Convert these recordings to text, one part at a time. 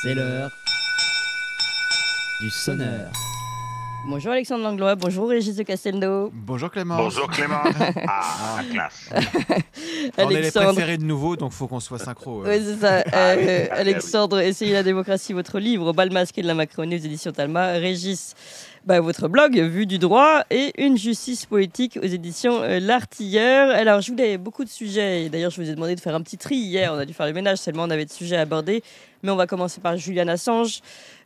C'est l'heure du sonneur. Bonjour Alexandre Langlois, bonjour Régis de Casteldo. Bonjour Clément. Bonjour Clément. Ah, la classe. On est les préférés de nouveau, donc faut qu'on soit synchro. Euh. Oui, c'est ça. Ah, euh, Alexandre, Essayez la démocratie, votre livre, Balmasque bal de la Macronie aux éditions Talma. Régis, bah, votre blog Vue du droit et Une justice politique » aux éditions euh, L'Artilleur. Alors, je voulais beaucoup de sujets. d'ailleurs, je vous ai demandé de faire un petit tri hier. On a dû faire le ménage, seulement on avait de sujets à aborder. Mais on va commencer par Julian Assange.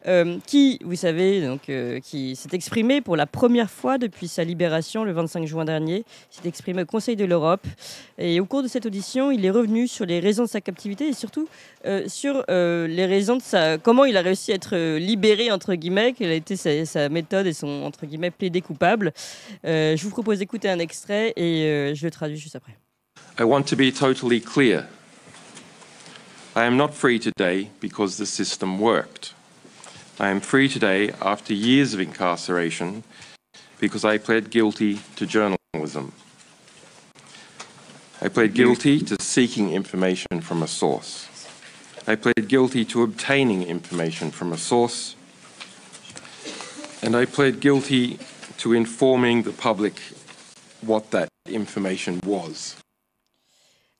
Euh, qui, vous savez, donc, euh, qui s'est exprimé pour la première fois depuis sa libération le 25 juin dernier. s'est exprimé au Conseil de l'Europe. Et au cours de cette audition, il est revenu sur les raisons de sa captivité et surtout euh, sur les raisons de sa, comment il a réussi à être libéré, entre guillemets, quelle a été sa, méthode et son, entre guillemets, plaidé coupable. je vous propose d'écouter un extrait et je le traduis juste après. I want to be totally clear. I am not free today because the system worked. I am free today after years of incarceration because I pled guilty to journalism. I pled guilty to seeking information from a source. I pled guilty to obtaining information from a source. And I pled guilty to informing the public what that information was.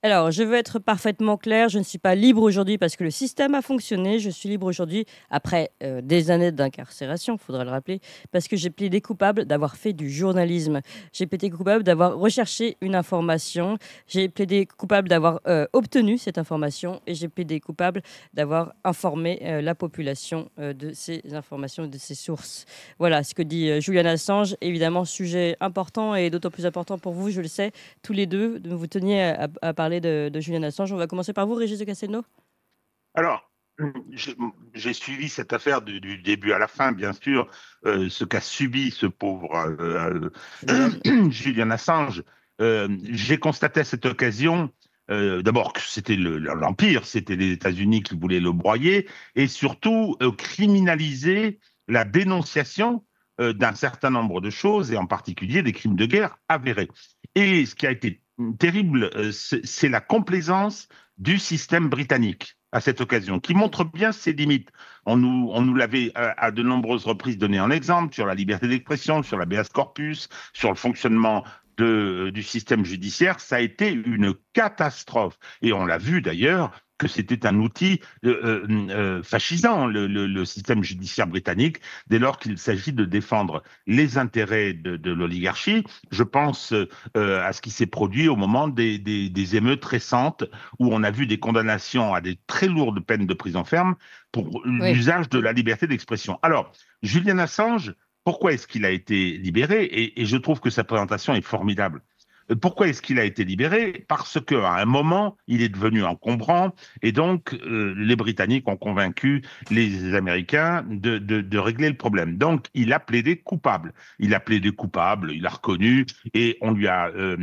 Alors, je veux être parfaitement clair, je ne suis pas libre aujourd'hui parce que le système a fonctionné. Je suis libre aujourd'hui après euh, des années d'incarcération, il faudra le rappeler, parce que j'ai plaidé coupable d'avoir fait du journalisme. J'ai plaidé coupable d'avoir recherché une information. J'ai plaidé coupable d'avoir euh, obtenu cette information et j'ai plaidé coupable d'avoir informé euh, la population de ces informations, de ces sources. Voilà ce que dit Julian Assange. Évidemment, sujet important et d'autant plus important pour vous, je le sais, tous les deux, de vous teniez à parler de, de Julian Assange. On va commencer par vous, Régis de Alors, j'ai suivi cette affaire du, début à la fin, bien sûr, euh, ce qu'a subi ce pauvre euh, euh, Julian Assange. j'ai constaté à cette occasion, d'abord que c'était l'Empire, c'était les États-Unis qui voulaient le broyer, et surtout criminaliser la dénonciation d'un certain nombre de choses, et en particulier des crimes de guerre avérés. Et ce qui a été terrible, euh, c'est la complaisance du système britannique à cette occasion, qui montre bien ses limites. On nous, l'avait euh, à, de nombreuses reprises donné en exemple sur la liberté d'expression, sur la BS corpus, sur le fonctionnement euh, du système judiciaire. Ça a été une catastrophe. Et on l'a vu d'ailleurs que c'était un outil euh, euh, euh, fascisant, le, système judiciaire britannique, dès lors qu'il s'agit de défendre les intérêts de, l'oligarchie. Je pense à ce qui s'est produit au moment des, émeutes récentes, où on a vu des condamnations à des très lourdes peines de prison ferme pour l'usage de la liberté d'expression. Alors, Julian Assange, pourquoi est-ce qu'il a été libéré et, je trouve que sa présentation est formidable. Euh, pourquoi est-ce qu'il a été libéré Parce qu'à un moment, il est devenu encombrant, et donc euh, les Britanniques ont convaincu les Américains de, régler le problème. Donc il a plaidé coupable. Il a plaidé coupable, il a reconnu, et on lui a euh,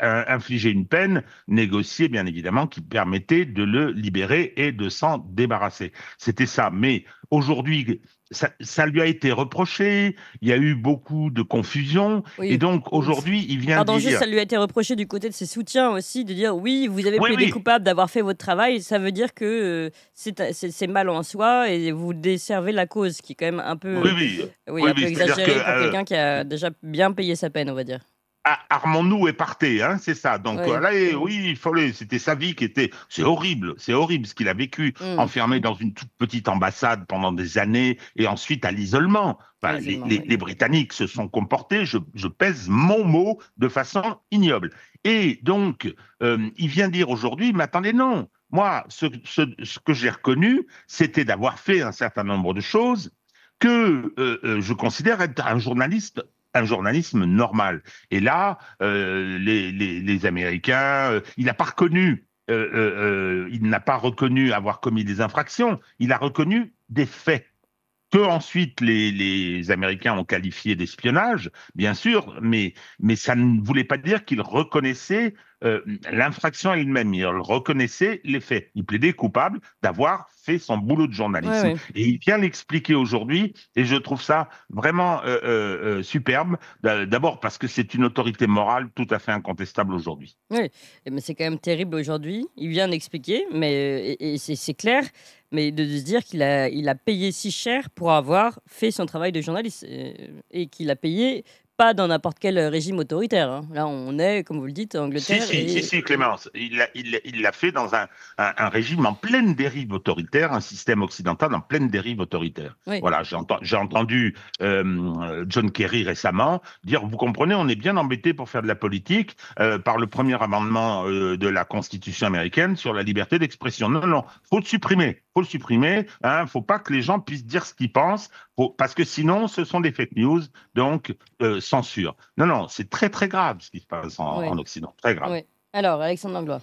infligé une peine négociée, bien évidemment, qui permettait de le libérer et de s'en débarrasser. C'était ça. Mais aujourd'hui, ça, lui a été reproché, il y a eu beaucoup de confusion, et donc aujourd'hui, il vient Pardon, dire... juste, ça lui a été reproché du côté de ses soutiens aussi, de dire oui, vous avez pris plaidé coupables coupable d'avoir fait votre travail, ça veut dire que euh, c'est mal en soi et vous desservez la cause, qui est quand même un peu, oui, oui. Un peu exagéré pour euh, quelqu'un qui a déjà bien payé sa peine, on va dire. Ah, « nous et partez, hein, c'est ça. Donc oui. là, eh mm. oui, il fallait, c'était sa vie qui était. C'est horrible, c'est horrible ce qu'il a vécu, mm. enfermé dans une toute petite ambassade pendant des années et ensuite à l'isolement. les, Britanniques se sont comportés, je, pèse mon mot, de façon ignoble. Et donc, euh, il vient dire aujourd'hui, mais attendez, non, moi, ce, que j'ai reconnu, c'était d'avoir fait un certain nombre de choses que euh, euh, je considère être un journaliste un journalisme normal. Et là, euh, les, Américains, euh, euh, il n'a pas reconnu, avoir commis des infractions, il a reconnu des faits que ensuite les, Américains ont qualifié d'espionnage, bien sûr, mais ça ne voulait pas dire qu'ils reconnaissaient euh, l'infraction elle-même. Il reconnaissait les faits. Il plaidait coupable d'avoir fait son boulot de journaliste. Et il vient l'expliquer aujourd'hui, et je trouve ça vraiment euh, euh, superbe, d'abord parce que c'est une autorité morale tout à fait incontestable aujourd'hui. Oui, mais c'est quand même terrible aujourd'hui. Il vient l'expliquer, mais c'est clair, mais de, se dire qu'il a, payé si cher pour avoir fait son travail de journaliste, et qu'il a payé pas dans n'importe quel euh, régime autoritaire. Hein. Là, on est, comme vous le dites, en Angleterre. Si, si, si, Clémence, il l'a fait dans un, régime en pleine dérive autoritaire, un système occidental en pleine dérive autoritaire. Voilà, j'ai entendu euh, John Kerry récemment dire, vous comprenez, on est bien embêté pour faire de la politique euh, par le premier amendement de la Constitution américaine sur la liberté d'expression. Non, non, faut le supprimer, faut le supprimer. Hein, faut pas que les gens puissent dire ce qu'ils pensent, parce que sinon, ce sont des fake news. Donc, censure. Non, non, c'est très, très grave ce qui se passe en, Occident. Très grave. Alors, Alexandre Anglois.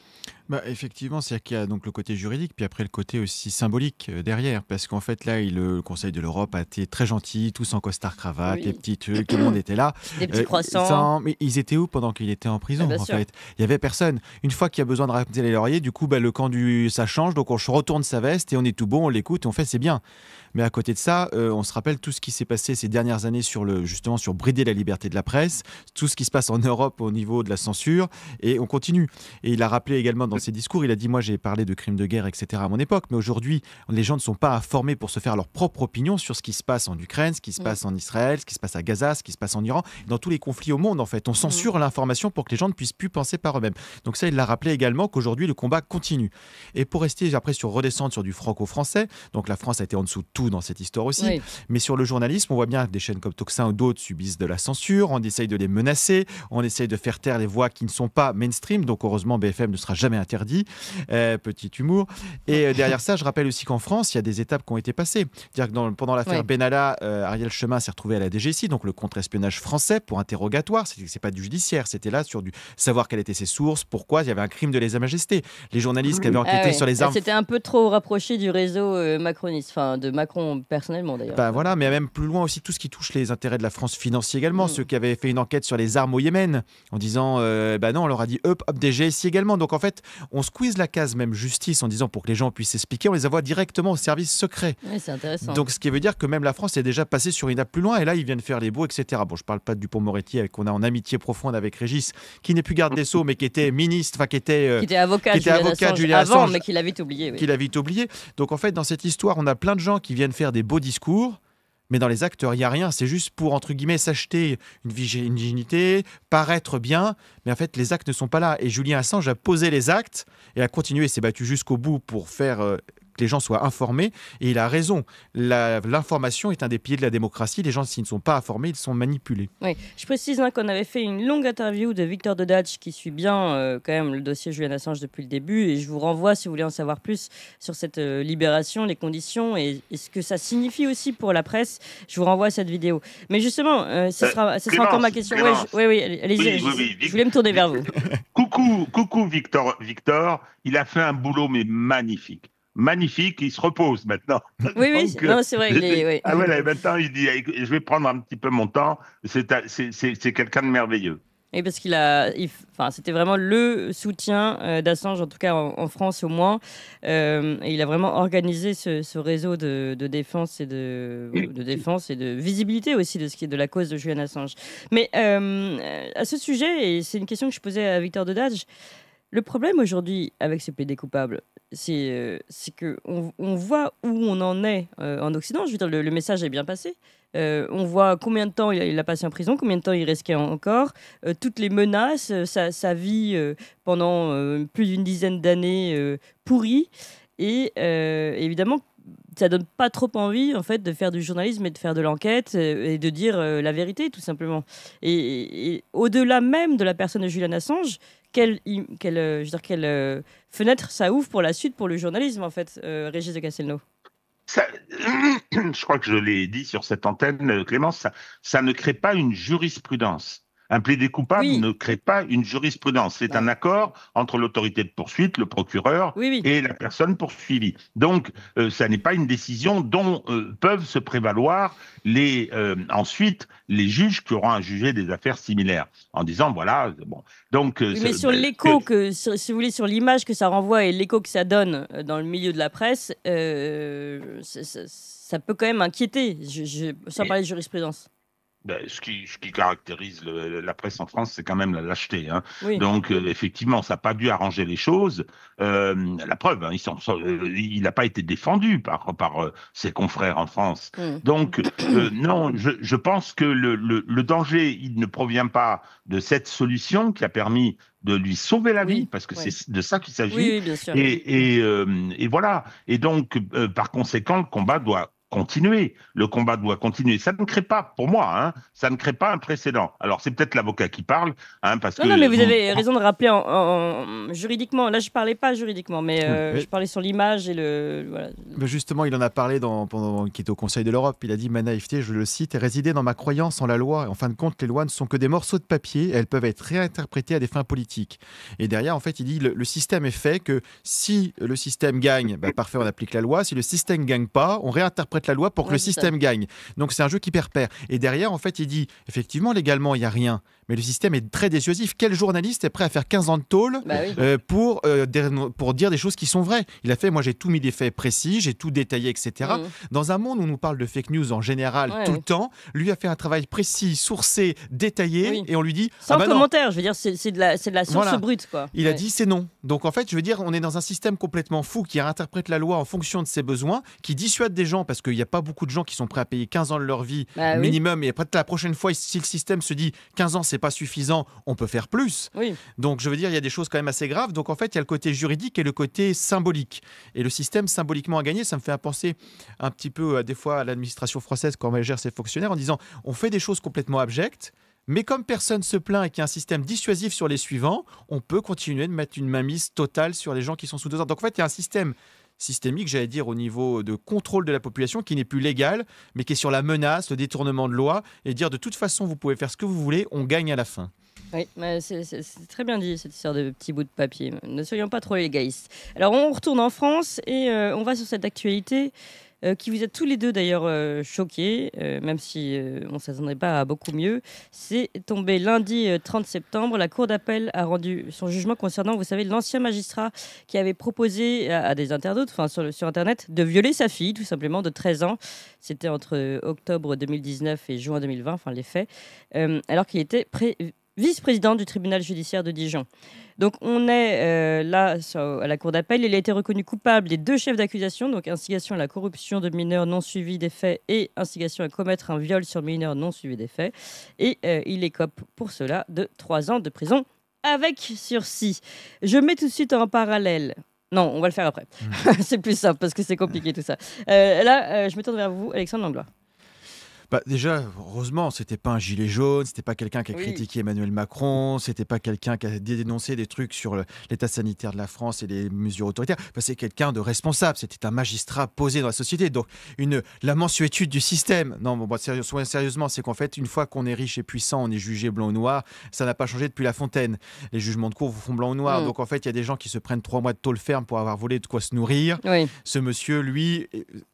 Bah, effectivement, c'est-à-dire qu'il y a donc le côté juridique, puis après le côté aussi symbolique euh, derrière, parce qu'en fait là, euh, le Conseil de l'Europe a été très gentil, tous en costard cravate, les petits trucs, tout le monde était là. Des petits euh, croissants. Mais ils étaient où pendant qu'il était en prison bah, en fait Il y avait personne. Une fois qu'il y a besoin de raconter les lauriers, du coup, bah, le camp du ça change, donc on retourne sa veste et on est tout bon, on l'écoute et on fait c'est bien. Mais à côté de ça, on se rappelle tout ce qui s'est passé ces dernières années sur le justement sur brider la liberté de la presse, tout ce qui se passe en Europe au niveau de la censure et on continue. Et il a rappelé également dans ses discours, il a dit Moi, j'ai parlé de crimes de guerre, etc. à mon époque, mais aujourd'hui, les gens ne sont pas informés pour se faire leur propre opinion sur ce qui se passe en Ukraine, ce qui se mm. passe en Israël, ce qui se passe à Gaza, ce qui se passe en Iran, dans tous les conflits au monde, en fait. On mm. censure l'information pour que les gens ne puissent plus penser par eux-mêmes. Donc, ça, il l'a rappelé également qu'aujourd'hui, le combat continue. Et pour rester après sur redescendre sur du franco-français, donc la France a été en dessous de tout dans cette histoire aussi, mais sur le journalisme, on voit bien que des chaînes comme Toxin ou d'autres subissent de la censure, on essaye de les menacer, on essaye de faire taire les voix qui ne sont pas mainstream, donc heureusement, BFM ne sera jamais interdit. Euh, petit humour. Et euh, derrière ça, je rappelle aussi qu'en France, il y a des étapes qui ont été passées. dire que pendant l'affaire Benalla, euh, Ariel Chemin s'est retrouvé à la DGSI, donc le contre-espionnage français pour interrogatoire. C'est pas du judiciaire, c'était là sur du savoir quelles étaient ses sources, pourquoi il y avait un crime de lèse majesté. Les journalistes qui avaient ah enquêté sur les ah, armes. C'était un peu trop rapproché du réseau macroniste, enfin de Macron personnellement d'ailleurs. Ben voilà, mais même plus loin aussi tout ce qui touche les intérêts de la France financière également. Mm. Ceux qui avaient fait une enquête sur les armes au Yémen en disant, ben non, on leur a dit hop, hop, DGSI également. Donc en fait, on squeeze la case même justice en disant pour que les gens puissent s'expliquer, on les envoie directement au service secret. Oui, c'est intéressant. Donc ce qui veut dire que même la France est déjà passée sur une app plus loin et là ils viennent faire les beaux, etc. Bon, je parle pas du pont Moretti avec qu'on a en amitié profonde avec Régis, qui n'est plus garde des Sceaux mais qui était ministre, enfin qui était, euh, avocat, qui était avocat Assange, avant, mais qu'il a vite oublié. Donc en fait dans cette histoire on a plein de gens qui viennent faire des beaux discours mais dans les actes, il n'y a rien. C'est juste pour, entre guillemets, s'acheter une, virginité, dignité, paraître bien, mais en fait, les actes ne sont pas là. Et Julien Assange a posé les actes et a continué, s'est battu jusqu'au bout pour faire euh, les gens soient informés. Et il a raison. L'information est un des piliers de la démocratie. Les gens, s'ils ne sont pas informés, ils sont manipulés. Oui. Je précise hein, qu'on avait fait une longue interview de Victor Dodatch qui suit bien euh, quand même le dossier Julian Assange depuis le début. Et je vous renvoie, si vous voulez en savoir plus, sur cette euh, libération, les conditions et, ce que ça signifie aussi pour la presse. Je vous renvoie à cette vidéo. Mais justement, euh, ce sera, ce encore ma question. Ouais, je, allez oui, je voulais me tourner vers vous. coucou, coucou Victor. Victor, il a fait un boulot mais magnifique magnifique, il se repose maintenant. Oui, oui, c'est vrai. Ah maintenant, il dit, eh, je vais prendre un petit peu mon temps, c'est quelqu'un de merveilleux. Et parce qu'il a, enfin, c'était vraiment le soutien euh, d'Assange, en tout cas en, France au moins. Euh, il a vraiment organisé ce, réseau de, défense et de, défense et de visibilité aussi de ce qui est de la cause de Julian Assange. Mais euh, à ce sujet, et c'est une question que je posais à Victor Dodage, le problème aujourd'hui avec ce PD coupable, c'est euh, que qu'on on voit où on en est euh, en Occident. Je veux dire, le, message est bien passé. Euh, on voit combien de temps il a, passé en prison, combien de temps il risquait encore, toutes les menaces, sa, vie pendant plus d'une dizaine d'années pourrie. Et évidemment, ça donne pas trop envie en fait de faire du journalisme et de faire de l'enquête et de dire la vérité tout simplement. Et, et au-delà même de la personne de Julian Assange, quelle, euh, euh, fenêtre ça ouvre pour la suite, pour le journalisme, en fait, euh, Régis de Castelnau je crois que je l'ai dit sur cette antenne, Clémence, ça, ne crée pas une jurisprudence. Un plaidé coupable ne crée pas une jurisprudence. C'est un accord entre l'autorité de poursuite, le procureur et la personne poursuivie. Donc, euh, ça n'est pas une décision dont euh, peuvent se prévaloir les euh, ensuite les juges qui auront à juger des affaires similaires en disant voilà bon. Donc, mais sur ben, l'écho que, si vous voulez sur l'image que ça renvoie et l'écho que ça donne dans le milieu de la presse, ça, peut quand même inquiéter. Je, sans parler de jurisprudence. Ben, ce, qui, caractérise la presse en France, c'est quand même la lâcheté. Hein. Donc, euh, effectivement, ça n'a pas dû arranger les choses. Euh, la preuve, hein, euh, il n'a pas été défendu par, par ses confrères en France. Mm. Donc, non, je, pense que le, danger, il ne provient pas de cette solution qui a permis de lui sauver la vie, parce que c'est de ça qu'il s'agit. Oui, et, et, et, voilà. Et donc, par conséquent, le combat doit continuer. Le combat doit continuer. Ça ne crée pas, pour moi, hein, ça ne crée pas un précédent. Alors, c'est peut-être l'avocat qui parle, hein, parce que... Non, mais vous avez raison de rappeler juridiquement. Là, je ne parlais pas juridiquement, euh, mais je parlais sur l'image et le... Mais justement, il en a parlé dans, pendant qu'il était au Conseil de l'Europe. Il a dit, ma naïveté, je le cite, résidée dans ma croyance en la loi. En fin de compte, les lois ne sont que des morceaux de papier. elles peuvent être réinterprétées à des fins politiques. Et derrière, en fait, il dit, le, système est fait que si le système gagne, bah, parfait, on applique la loi. Si le système ne gagne pas, on réinterprète la loi pour que le système gagne. Donc c'est un jeu qui perd-perd. Et derrière, en fait, il dit, effectivement, légalement, il n'y a rien mais le système est très dissuasif. Quel journaliste est prêt à faire 15 ans de tôle bah euh, pour, euh, pour dire des choses qui sont vraies Il a fait, moi j'ai tout mis des faits précis, j'ai tout détaillé, etc. Mmh. Dans un monde où on nous parle de fake news en général tout le temps, lui a fait un travail précis, sourcé, détaillé, et on lui dit... Ah Sans bah commentaire, je veux dire, c'est de, la, de la science brute. Quoi. Il a dit c'est non. Donc en fait, je veux dire, on est dans un système complètement fou qui interprète la loi en fonction de ses besoins, qui dissuade des gens parce qu'il n'y a pas beaucoup de gens qui sont prêts à payer 15 ans de leur vie bah minimum, et après la prochaine fois, si le système se dit 15 ans c'est pas suffisant, on peut faire plus. Oui. Donc je veux dire, il y a des choses quand même assez graves. Donc en fait, il y a le côté juridique et le côté symbolique. Et le système symboliquement a gagné, ça me fait penser un petit peu à, euh, des fois à l'administration française quand elle gère ses fonctionnaires en disant on fait des choses complètement abjectes. Mais comme personne se plaint et qu'il y a un système dissuasif sur les suivants, on peut continuer de mettre une mainmise totale sur les gens qui sont sous deux ordres. Donc en fait, il y a un système systémique, j'allais dire au niveau de contrôle de la population qui n'est plus légal, mais qui est sur la menace, le détournement de loi, et dire de toute façon vous pouvez faire ce que vous voulez, on gagne à la fin. Oui, bah, c'est très bien dit cette histoire de petits bouts de papier. Ne soyons pas trop égoïstes. Alors on retourne en France et euh, on va sur cette actualité euh, qui vous a tous les deux d'ailleurs choqué, euh, choqués, euh, même si on ne s'attendait pas à beaucoup mieux. C'est tombé lundi 30 septembre. La Cour d'appel a rendu son jugement concernant, vous savez, l'ancien magistrat qui avait proposé à, des internautes, enfin sur, sur, Internet, de violer sa fille, tout simplement, de 13 ans. C'était entre octobre 2019 et juin 2020, enfin les faits, alors qu'il était pré vice-président du tribunal judiciaire de Dijon. Donc on est euh, là à la cour d'appel. Il a été reconnu coupable des deux chefs d'accusation, donc instigation à la corruption de mineurs non suivis des faits et instigation à commettre un viol sur mineurs non suivi des faits. Et euh, il écope pour cela de trois ans de prison avec sursis. Je mets tout de suite en parallèle non, on va le faire après. Mmh. c'est plus simple parce que c'est compliqué tout ça. Euh, là, je me tourne vers vous, Alexandre Langlois. Bah, déjà, heureusement, c'était pas un gilet jaune, c'était pas quelqu'un qui a critiqué Emmanuel Macron, c'était pas quelqu'un qui a dénoncé des trucs sur l'état sanitaire de la France et les mesures autoritaires. c'est quelqu'un de responsable, c'était un magistrat posé dans la société. Donc, la mensuétude du système. Non, bon, sérieusement, c'est qu'en fait, une fois qu'on est riche et puissant, on est jugé blanc ou noir. Ça n'a pas changé depuis La Fontaine. Les jugements de cour vous font blanc ou noir. Mm. Donc, en fait, il y a des gens qui se prennent trois mois de tôle ferme pour avoir volé de quoi se nourrir. Ce monsieur, lui,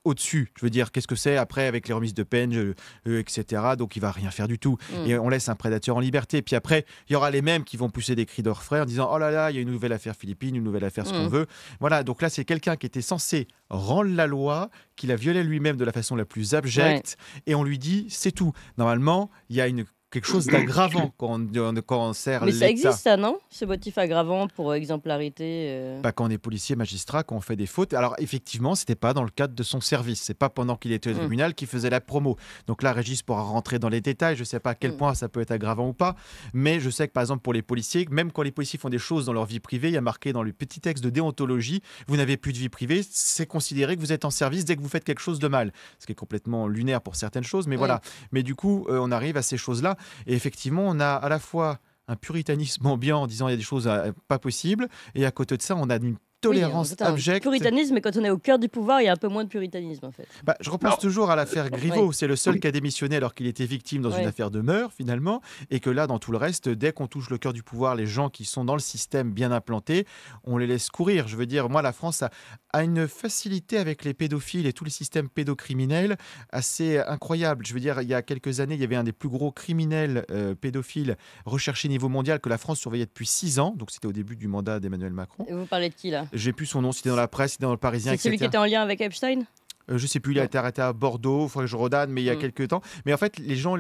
au-dessus. Je veux dire, qu'est-ce que c'est après avec les remises de peine, euh, etc. Donc il va rien faire du tout. Mm. Et on laisse un prédateur en liberté. Puis après, il y aura les mêmes qui vont pousser des cris d'orfraie en disant Oh là là, il y a une nouvelle affaire philippine, une nouvelle affaire, ce qu'on mm. veut. Voilà, donc là, c'est quelqu'un qui était censé rendre la loi, qu'il a violé lui-même de la façon la plus abjecte, et on lui dit C'est tout. Normalement, il y a une quelque chose d'aggravant quand, on sert Mais ça existe, ça, non Ce motif aggravant pour euh, exemplarité Pas euh bah, Quand on est policier, magistrat, quand on fait des fautes. Alors, effectivement, c'était pas dans le cadre de son service. C'est pas pendant qu'il était au mm. tribunal qu'il faisait la promo. Donc là, Régis pourra rentrer dans les détails. Je sais pas à quel mm. point ça peut être aggravant ou pas. Mais je sais que, par exemple, pour les policiers, même quand les policiers font des choses dans leur vie privée, il y a marqué dans le petit texte de déontologie vous n'avez plus de vie privée, c'est considéré que vous êtes en service dès que vous faites quelque chose de mal. Ce qui est complètement lunaire pour certaines choses. Mais voilà. Mais du coup, euh, on arrive à ces choses-là. Et effectivement, on a à la fois un puritanisme ambiant en disant il y a des choses euh, pas possibles, et à côté de ça, on a une tolérance oui, Puritanisme, mais quand on est au cœur du pouvoir, il y a un peu moins de puritanisme en fait. Bah, je repense toujours à l'affaire Griveaux. C'est le seul qui a démissionné alors qu'il était victime dans une affaire de meurtre finalement, et que là, dans tout le reste, dès qu'on touche le cœur du pouvoir, les gens qui sont dans le système bien implanté, on les laisse courir. Je veux dire, moi, la France a, une facilité avec les pédophiles et tous les systèmes pédocriminels assez incroyable. Je veux dire, il y a quelques années, il y avait un des plus gros criminels euh, pédophiles recherchés niveau mondial que la France surveillait depuis six ans. Donc, c'était au début du mandat d'Emmanuel Macron. Et vous parlez de qui là j'ai pu son nom, c'était dans la presse, c'était dans le Parisien. C'est celui qui était en lien avec Epstein euh, je sais plus, il a été arrêté à Bordeaux, il faudrait je mais il y a mm. quelques temps. Mais en fait, les gens,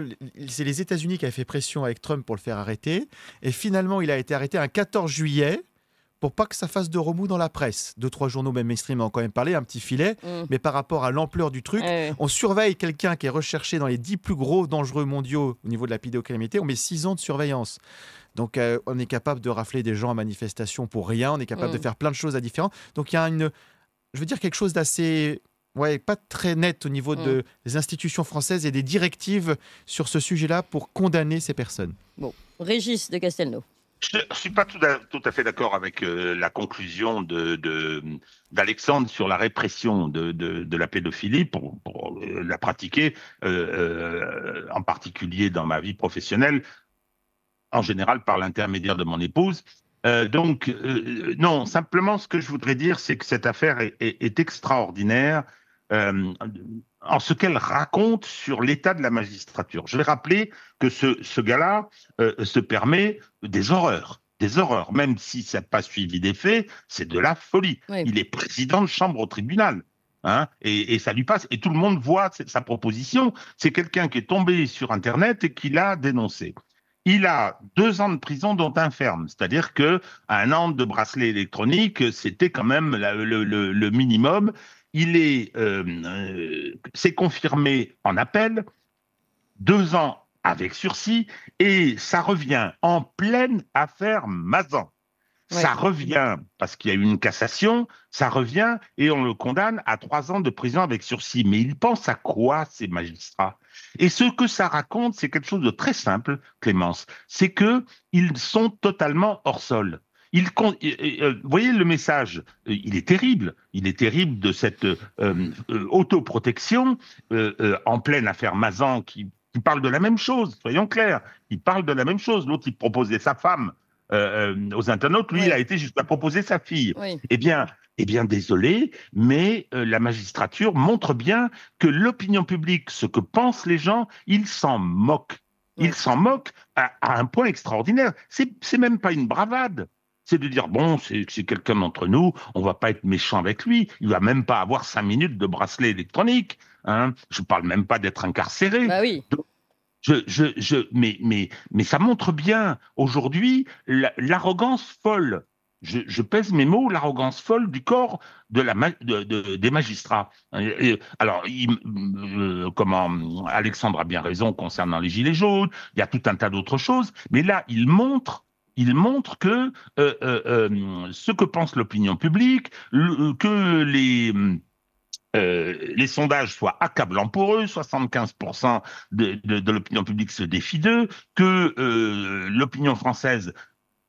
c'est les États-Unis qui avaient fait pression avec Trump pour le faire arrêter. Et finalement, il a été arrêté un 14 juillet pour pas que ça fasse de remous dans la presse. Deux, trois journaux même mainstream ont quand même parlé, un petit filet. Mm. Mais par rapport à l'ampleur du truc, eh on surveille quelqu'un qui est recherché dans les dix plus gros dangereux mondiaux au niveau de la pédocriminalité, on met six ans de surveillance. Donc euh, on est capable de rafler des gens à manifestation pour rien, on est capable de mm. faire plein de choses à différents. Donc il y a une, je veux dire quelque chose d'assez pas très net au niveau mm. des institutions françaises et des directives sur ce sujet-là pour condamner ces personnes. Bon, Régis de Castelnau. Je ne suis pas tout à, fait d'accord avec euh, la conclusion d'Alexandre sur la répression de, la pédophilie pour, euh, la pratiquer, en particulier dans ma vie professionnelle en général par l'intermédiaire de mon épouse. Euh, donc, euh, euh, non, simplement ce que je voudrais dire, c'est que cette affaire est, extraordinaire en ce qu'elle raconte sur l'état de la magistrature. Je vais rappeler que ce, gars-là se permet des horreurs des horreurs. Même si ça n'a pas suivi des faits, c'est de la folie. Il est président de chambre au tribunal. Hein, et, et, ça lui passe. Et tout le monde voit sa proposition. C'est quelqu'un qui est tombé sur Internet et qui l'a dénoncé il a deux ans de prison, dont un ferme. C'est-à-dire que un an de bracelet électronique, c'était quand même le, minimum. Il est, c'est euh, euh, confirmé en appel, deux ans avec sursis, et ça revient en pleine affaire Mazan. Ça revient, parce qu'il y a eu une cassation, ça revient et on le condamne à trois ans de prison avec sursis. Mais ils pensent à quoi, ces magistrats Et ce que ça raconte, c'est quelque chose de très simple, Clémence. C'est qu'ils sont totalement hors sol. Euh, vous voyez le message, euh, il est terrible, il est terrible de cette euh, autoprotection en pleine affaire Mazan qui, qui, parle de la même chose, soyons clairs, il parle de la même chose. L'autre, il proposait sa femme, euh, euh, aux internautes, lui, il a été jusqu'à proposer sa fille. Eh bien, eh bien, désolé, mais euh, la magistrature montre bien que l'opinion publique, ce que pensent les gens, ils s'en moquent. Ils s'en moquent à, un point extraordinaire. C'est même pas une bravade. C'est de dire, bon, c'est quelqu'un d'entre nous, on va pas être méchant avec lui, il va même pas avoir cinq minutes de bracelet électronique. Hein. Je parle même pas d'être incarcéré. Bah oui. Je, je, mais, mais, ça montre bien aujourd'hui l'arrogance folle. Je, pèse mes mots, l'arrogance folle du corps de la des magistrats. alors, euh, comment Alexandre a bien raison concernant les gilets jaunes. Il y a tout un tas d'autres choses, mais là, il montre il montre que euh, euh, ce que pense l'opinion publique, que les euh, les sondages soient accablants pour eux, 75% de, l'opinion publique se défie d'eux, que euh, l'opinion française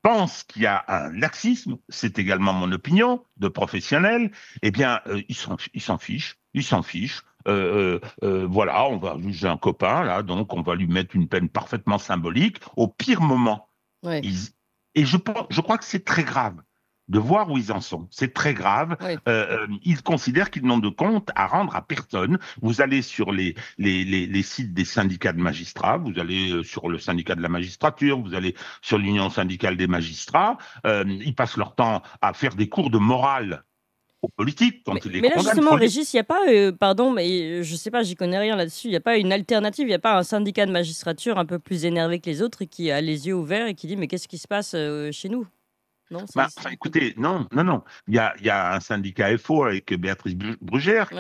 pense qu'il y a un laxisme, c'est également mon opinion de professionnel, eh bien, euh, ils s'en fichent, ils s'en fichent. voilà, on va juger un copain, là, donc on va lui mettre une peine parfaitement symbolique au pire moment. et je, je crois que c'est très grave de voir où ils en sont. C'est très grave. Euh, euh, ils considèrent qu'ils n'ont de compte à rendre à personne. Vous allez sur les, sites des syndicats de magistrats, vous allez euh, sur le syndicat de la magistrature, vous allez sur l'Union syndicale des magistrats. ils passent leur temps à faire des cours de morale aux politiques quand mais, là, justement, Régis, il n'y a pas, pardon, mais je ne sais pas, j'y connais rien là-dessus, il n'y a pas une alternative, il n'y a pas un syndicat de magistrature un peu plus énervé que les autres et qui a les yeux ouverts et qui dit mais qu'est-ce qui se passe chez nous non, bah, écoutez, non, non, non. Il y a, un syndicat FO avec Béatrice Brugère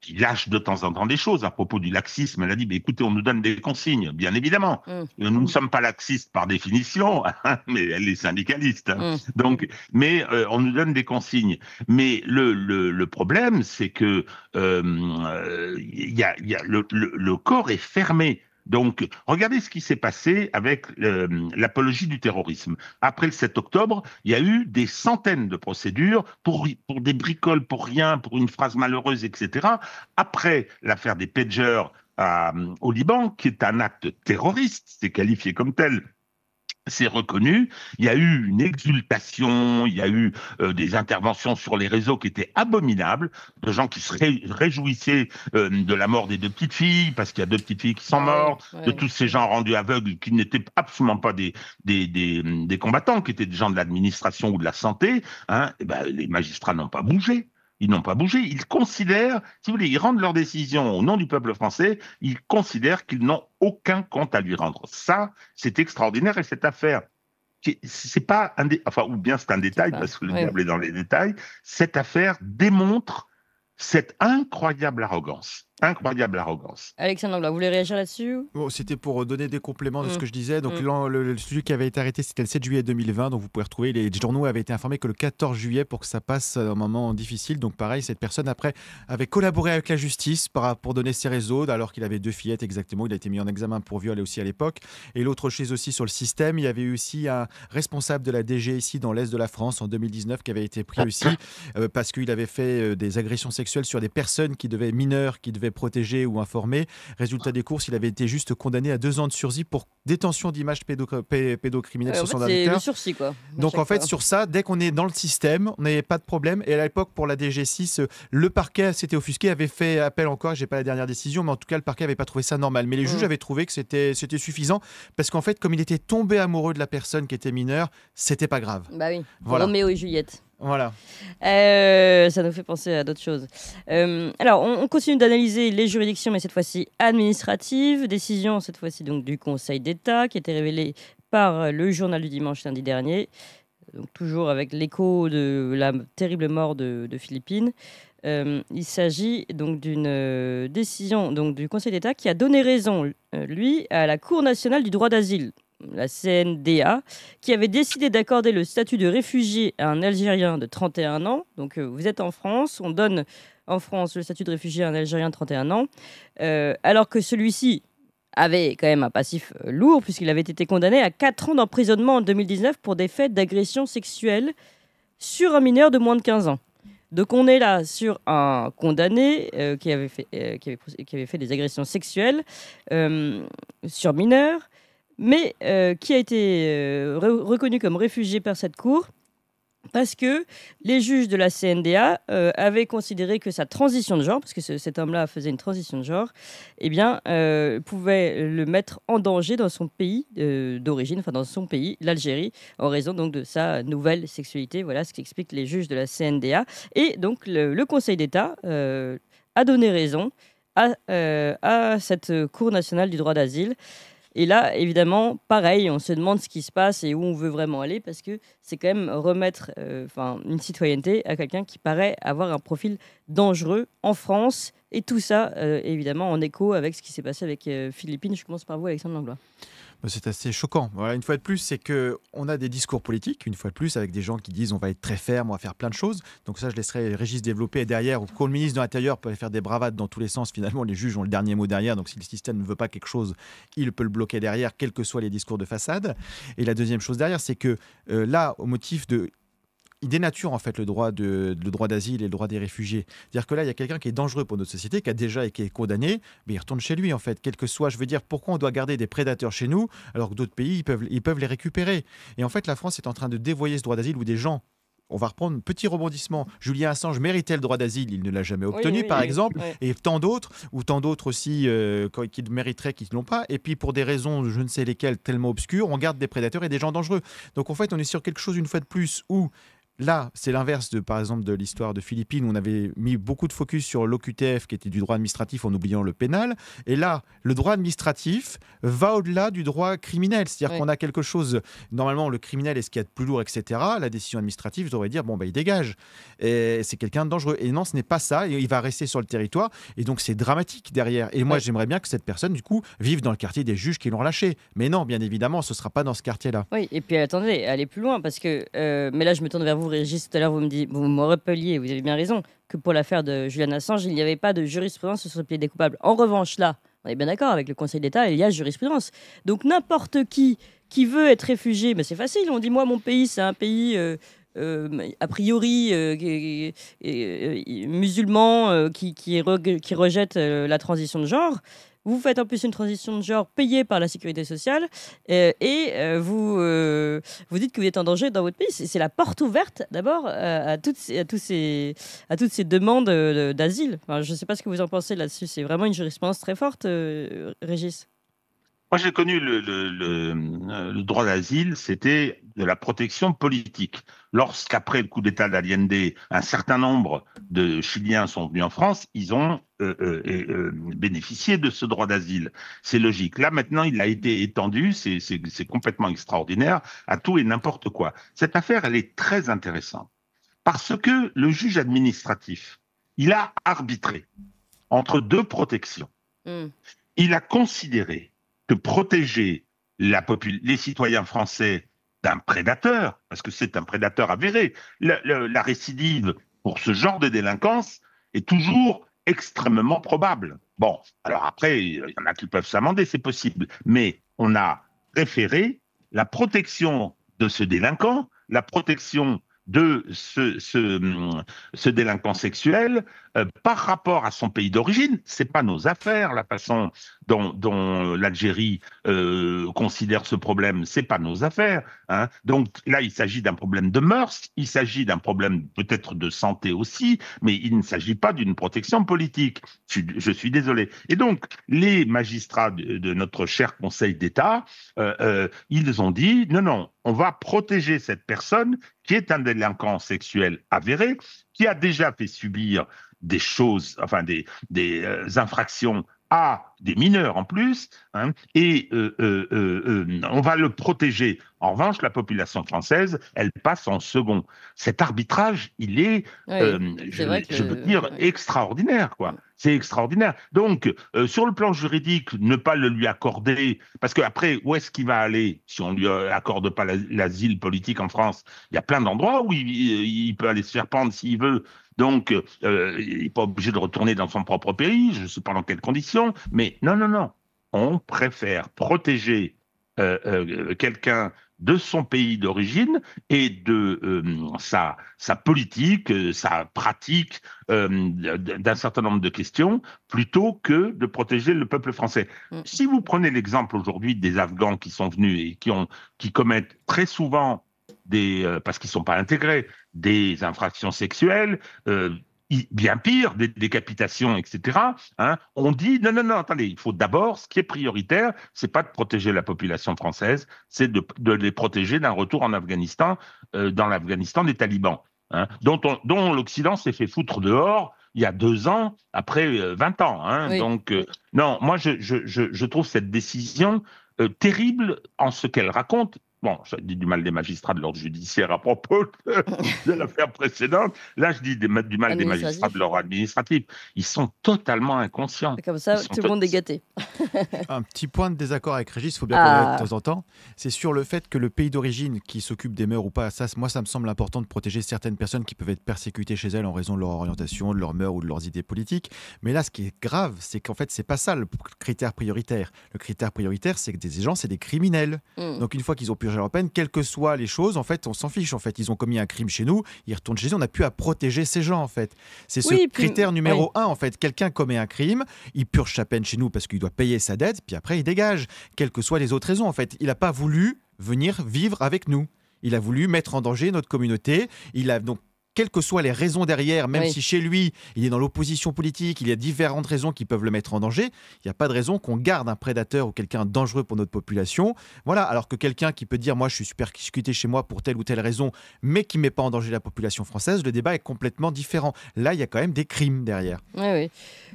qui, lâche de temps en temps des choses à propos du laxisme. Elle a dit, mais écoutez, on nous donne des consignes, bien évidemment. Mm. Nous ne sommes pas laxistes par définition, hein, mais elle est syndicaliste. Hein. Mm. Donc, mais euh, on nous donne des consignes. Mais le, problème, c'est que euh, y a, le, le, corps est fermé. Donc, regardez ce qui s'est passé avec euh, l'apologie du terrorisme. Après le 7 octobre, il y a eu des centaines de procédures pour, des bricoles, pour rien, pour une phrase malheureuse, etc. Après l'affaire des Pedgers euh, au Liban, qui est un acte terroriste, c'est qualifié comme tel c'est reconnu. Il y a eu une exultation, il y a eu euh, des interventions sur les réseaux qui étaient abominables, de gens qui se réjouissaient euh, de la mort des deux petites filles, parce qu'il y a deux petites filles qui sont ah mortes, de tous ces gens rendus aveugles qui n'étaient absolument pas des, des, des, combattants, qui étaient des gens de l'administration ou de la santé. Hein, eh ben, les magistrats n'ont pas bougé. Ils n'ont pas bougé. Ils considèrent, si vous voulez, ils rendent leur décision au nom du peuple français. Ils considèrent qu'ils n'ont aucun compte à lui rendre. Ça, c'est extraordinaire et cette affaire c'est pas un dé... enfin ou bien c'est un détail parce que le diable est dans les détails. Cette affaire démontre cette incroyable arrogance incroyable arrogance. Alexandre vous voulez réagir là-dessus C'était pour euh, donner des compléments de ce mm. que je disais. Donc, mm. le, sujet qui avait été arrêté, c'était le 7 juillet 2020. Donc, vous pouvez retrouver, les, journaux avaient été informés que le 14 juillet pour que ça passe euh, un moment difficile. Donc, pareil, cette personne, après, avait collaboré avec la justice pour donner ses réseaux, alors qu'il avait deux fillettes exactement. Il a été mis en examen pour viol aussi à l'époque. Et l'autre chose aussi sur le système, il y avait eu aussi un responsable de la DG ici dans l'Est de la France en 2019 qui avait été pris aussi euh, parce qu'il avait fait des agressions sexuelles sur des personnes qui devaient mineures, qui devaient protégé ou informé. Résultat des courses, il avait été juste condamné à deux ans de sursis pour détention d'images pédocriminelles sur son sursis, quoi. Donc en fait, sur ça, dès qu'on est dans le système, on n'avait pas de problème. Et à l'époque, pour la DG6, le parquet s'était offusqué, avait fait appel encore. J'ai pas la dernière décision, mais en tout cas, le parquet n'avait pas trouvé ça normal. Mais les juges mm. avaient trouvé que c'était suffisant parce qu'en fait, comme il était tombé amoureux de la personne qui était mineure, c'était pas grave. Bah oui. Voilà. Roméo et Juliette. Voilà. Euh, ça nous fait penser à d'autres choses. Euh, alors, on, continue d'analyser les juridictions, mais cette fois-ci administratives. Décision, cette fois-ci, donc du Conseil d'État, qui a été révélée par le journal du dimanche lundi dernier. Donc, toujours avec l'écho de la terrible mort de, Philippine. Euh, il s'agit donc d'une décision donc, du Conseil d'État qui a donné raison, lui, à la Cour nationale du droit d'asile la CNDA, qui avait décidé d'accorder le statut de réfugié à un Algérien de 31 ans. Donc euh, vous êtes en France, on donne en France le statut de réfugié à un Algérien de 31 ans, euh, alors que celui-ci avait quand même un passif euh, lourd, puisqu'il avait été condamné à 4 ans d'emprisonnement en 2019 pour des faits d'agression sexuelle sur un mineur de moins de 15 ans. Donc on est là sur un condamné qui, avait fait, qui, avait, fait des agressions sexuelles sur mineurs, mais euh, qui a été euh, reconnu comme réfugié par cette cour parce que les juges de la CNDA euh, avaient considéré que sa transition de genre, parce que cet homme-là faisait une transition de genre, eh bien, pouvait le mettre en danger dans son pays d'origine, enfin dans son pays, l'Algérie, en raison donc de sa nouvelle sexualité. Voilà ce qu'expliquent les juges de la CNDA. Et donc le, Conseil d'État a donné raison à cette Cour nationale du droit d'asile. Et là, évidemment, pareil, on se demande ce qui se passe et où on veut vraiment aller parce que c'est quand même remettre euh, enfin, une citoyenneté à quelqu'un qui paraît avoir un profil dangereux en France. Et tout ça, euh, évidemment, en écho avec ce qui s'est passé avec euh, Philippines. Je commence par vous, Alexandre Langlois c'est assez choquant. Voilà, une fois de plus, c'est que on a des discours politiques, une fois de plus, avec des gens qui disent on va être très ferme, on va faire plein de choses. Donc ça, je laisserai Régis développer et derrière, ou quand le ministre de l'Intérieur peut faire des bravades dans tous les sens, finalement, les juges ont le dernier mot derrière. Donc si le système ne veut pas quelque chose, il peut le bloquer derrière, quels que soient les discours de façade. Et la deuxième chose derrière, c'est que euh, là, au motif de il dénature en fait le droit de droit d'asile et le droit des réfugiés. C'est-à-dire que là, il y a quelqu'un qui est dangereux pour notre société, qui a déjà été condamné, mais il retourne chez lui en fait. Quel que soit, je veux dire, pourquoi on doit garder des prédateurs chez nous alors que d'autres pays ils peuvent ils peuvent les récupérer. Et en fait, la France est en train de dévoyer ce droit d'asile où des gens on va reprendre petit rebondissement. Julien Assange méritait le droit d'asile, il ne l'a jamais obtenu, par exemple, et tant d'autres, ou tant d'autres aussi euh, qui mériteraient, qui ne l'ont pas. Et puis, pour des raisons, je ne sais lesquelles, tellement obscures, on garde des prédateurs et des gens dangereux. Donc, en fait, on est sur quelque chose, une fois de plus, où Là, c'est l'inverse de, par exemple, de l'histoire de Philippines où on avait mis beaucoup de focus sur l'OQTF qui était du droit administratif en oubliant le pénal. Et là, le droit administratif va au-delà du droit criminel. C'est-à-dire qu'on a quelque chose, normalement, le criminel est ce qu'il y a de plus lourd, etc. La décision administrative, je dire, bon, ben, il dégage. c'est quelqu'un de dangereux. Et non, ce n'est pas ça. Il va rester sur le territoire. Et donc, c'est dramatique derrière. Et moi, j'aimerais bien que cette personne, du coup, vive dans le quartier des juges qui l'ont lâché. Mais non, bien évidemment, ce ne sera pas dans ce quartier-là. Oui, et puis attendez, allez plus loin parce que. Euh, mais là, je me tourne vers vous vous, Régis, tout à l'heure, vous me, dites, vous me rappeliez, vous avez bien raison, que pour l'affaire de Julian Assange, il n'y avait pas de jurisprudence sur le pied des coupables. En revanche, là, on est bien d'accord avec le Conseil d'État, il y a jurisprudence. Donc n'importe qui qui veut être réfugié, mais c'est facile, on dit moi mon pays c'est un pays euh, euh, a priori musulman euh, qui, qui, rejette la transition de genre, vous faites en plus une transition de genre payée par la sécurité sociale euh, et euh, vous, euh, vous dites que vous êtes en danger dans votre pays. C'est la porte ouverte d'abord à, toutes ces, à, à toutes ces demandes d'asile. je ne sais pas ce que vous en pensez là-dessus. C'est vraiment une jurisprudence très forte, Régis. Moi, j'ai connu le, le droit d'asile, c'était de la protection politique. Lorsqu'après le coup d'État d'Allende, un certain nombre de Chiliens sont venus en France, ils ont euh, euh, euh, bénéficier de ce droit d'asile. C'est logique. Là, maintenant, il a été étendu, c'est complètement extraordinaire, à tout et n'importe quoi. Cette affaire, elle est très intéressante parce que le juge administratif, il a arbitré entre deux protections. Hmm. Il a considéré que protéger les citoyens français d'un prédateur, parce que c'est un prédateur avéré, la récidive pour ce genre de délinquance est toujours extrêmement probable. Bon, alors après, il y en a qui peuvent s'amender, c'est possible. Mais on a préféré la protection de ce délinquant, la protection de ce, ce, mm, ce délinquant sexuel euh, par rapport à son pays d'origine. C'est pas nos affaires la façon dont, euh, l'Algérie euh, considère ce problème. C'est pas nos affaires. Hein. Donc là, il s'agit d'un problème de mœurs. Il s'agit d'un problème peut-être de santé aussi, mais il ne s'agit pas d'une protection politique. Je, suis désolé. Et donc les magistrats de, notre cher Conseil d'État, ils ont dit non, non, on va protéger cette personne qui est un délinquant délinquant sexuel avéré, qui a déjà fait subir des choses, enfin des, des euh, infractions à des mineurs en plus, hein, et euh, euh, euh, on va le protéger. En revanche, la population française, elle passe en second. Cet arbitrage, il est, je, veux dire, extraordinaire, quoi. C'est extraordinaire. Donc, sur le plan juridique, ne pas le lui accorder, parce qu'après, où est-ce qu'il va aller si on ne lui accorde pas l'asile politique en France Il y a plein d'endroits où il peut aller se faire pendre s'il veut. Donc, euh, il n'est pas obligé de retourner dans son propre pays, je ne sais pas dans quelles conditions, mais non, non, non. On préfère protéger euh, euh, quelqu'un de son pays d'origine et de sa, politique, sa pratique d'un certain nombre de questions, plutôt que de protéger le peuple français. Mm. Si vous prenez l'exemple aujourd'hui des Afghans qui sont venus et qui, ont, qui commettent très souvent euh, parce qu'ils ne sont pas intégrés, des infractions sexuelles, euh, bien pire, des décapitations, etc., hein, on dit non, non, non, attendez, il faut d'abord, ce qui est prioritaire, c'est pas de protéger la population française, c'est de, les protéger d'un retour en Afghanistan, euh, dans l'Afghanistan des talibans, hein, dont, dont l'Occident s'est fait foutre dehors il y a deux ans, après 20 ans. Hein. Donc, non, moi, je, trouve cette décision terrible en ce qu'elle raconte Bon, je dis du mal des magistrats de l'ordre judiciaire à propos de, l'affaire précédente. Là, je dis du mal des magistrats de l'ordre administratif. Ils sont totalement inconscients. Comme ça, tout le monde est gâté. Un petit point de désaccord avec Régis, il faut bien le ah. dire de temps en temps. C'est sur le fait que le pays d'origine qui s'occupe des mœurs ou pas, ça, moi, ça me semble important de protéger certaines personnes qui peuvent être persécutées chez elles en raison de leur orientation, de leurs mœurs ou de leurs idées politiques. Mais là, ce qui est grave, c'est qu'en fait, c'est pas ça le critère prioritaire. Le critère prioritaire, c'est que des gens, c'est des criminels. Hmm. Donc, une fois qu'ils ont pu en quelles que soient les choses, en fait, on s'en fiche. En fait, ils ont commis un crime chez nous, ils retournent chez eux. On a plus à protéger ces gens, en fait. C'est ce critère numéro 1 un, en fait. Quelqu'un commet un crime, il purge sa peine chez nous parce qu'il doit payer sa dette, puis après, il dégage, quelles que soient les autres raisons, en fait. Il n'a pas voulu venir vivre avec nous. Il a voulu mettre en danger notre communauté. Il a donc quelles que soient les raisons derrière, même si chez lui, il est dans l'opposition politique, il y a différentes raisons qui peuvent le mettre en danger, il n'y a pas de raison qu'on garde un prédateur ou quelqu'un dangereux pour notre population. Voilà, alors que quelqu'un qui peut dire moi je suis super discuté chez moi pour telle ou telle raison, mais qui ne met pas en danger la population française, le débat est complètement différent. Là, il y a quand même des crimes derrière. Oui, oui.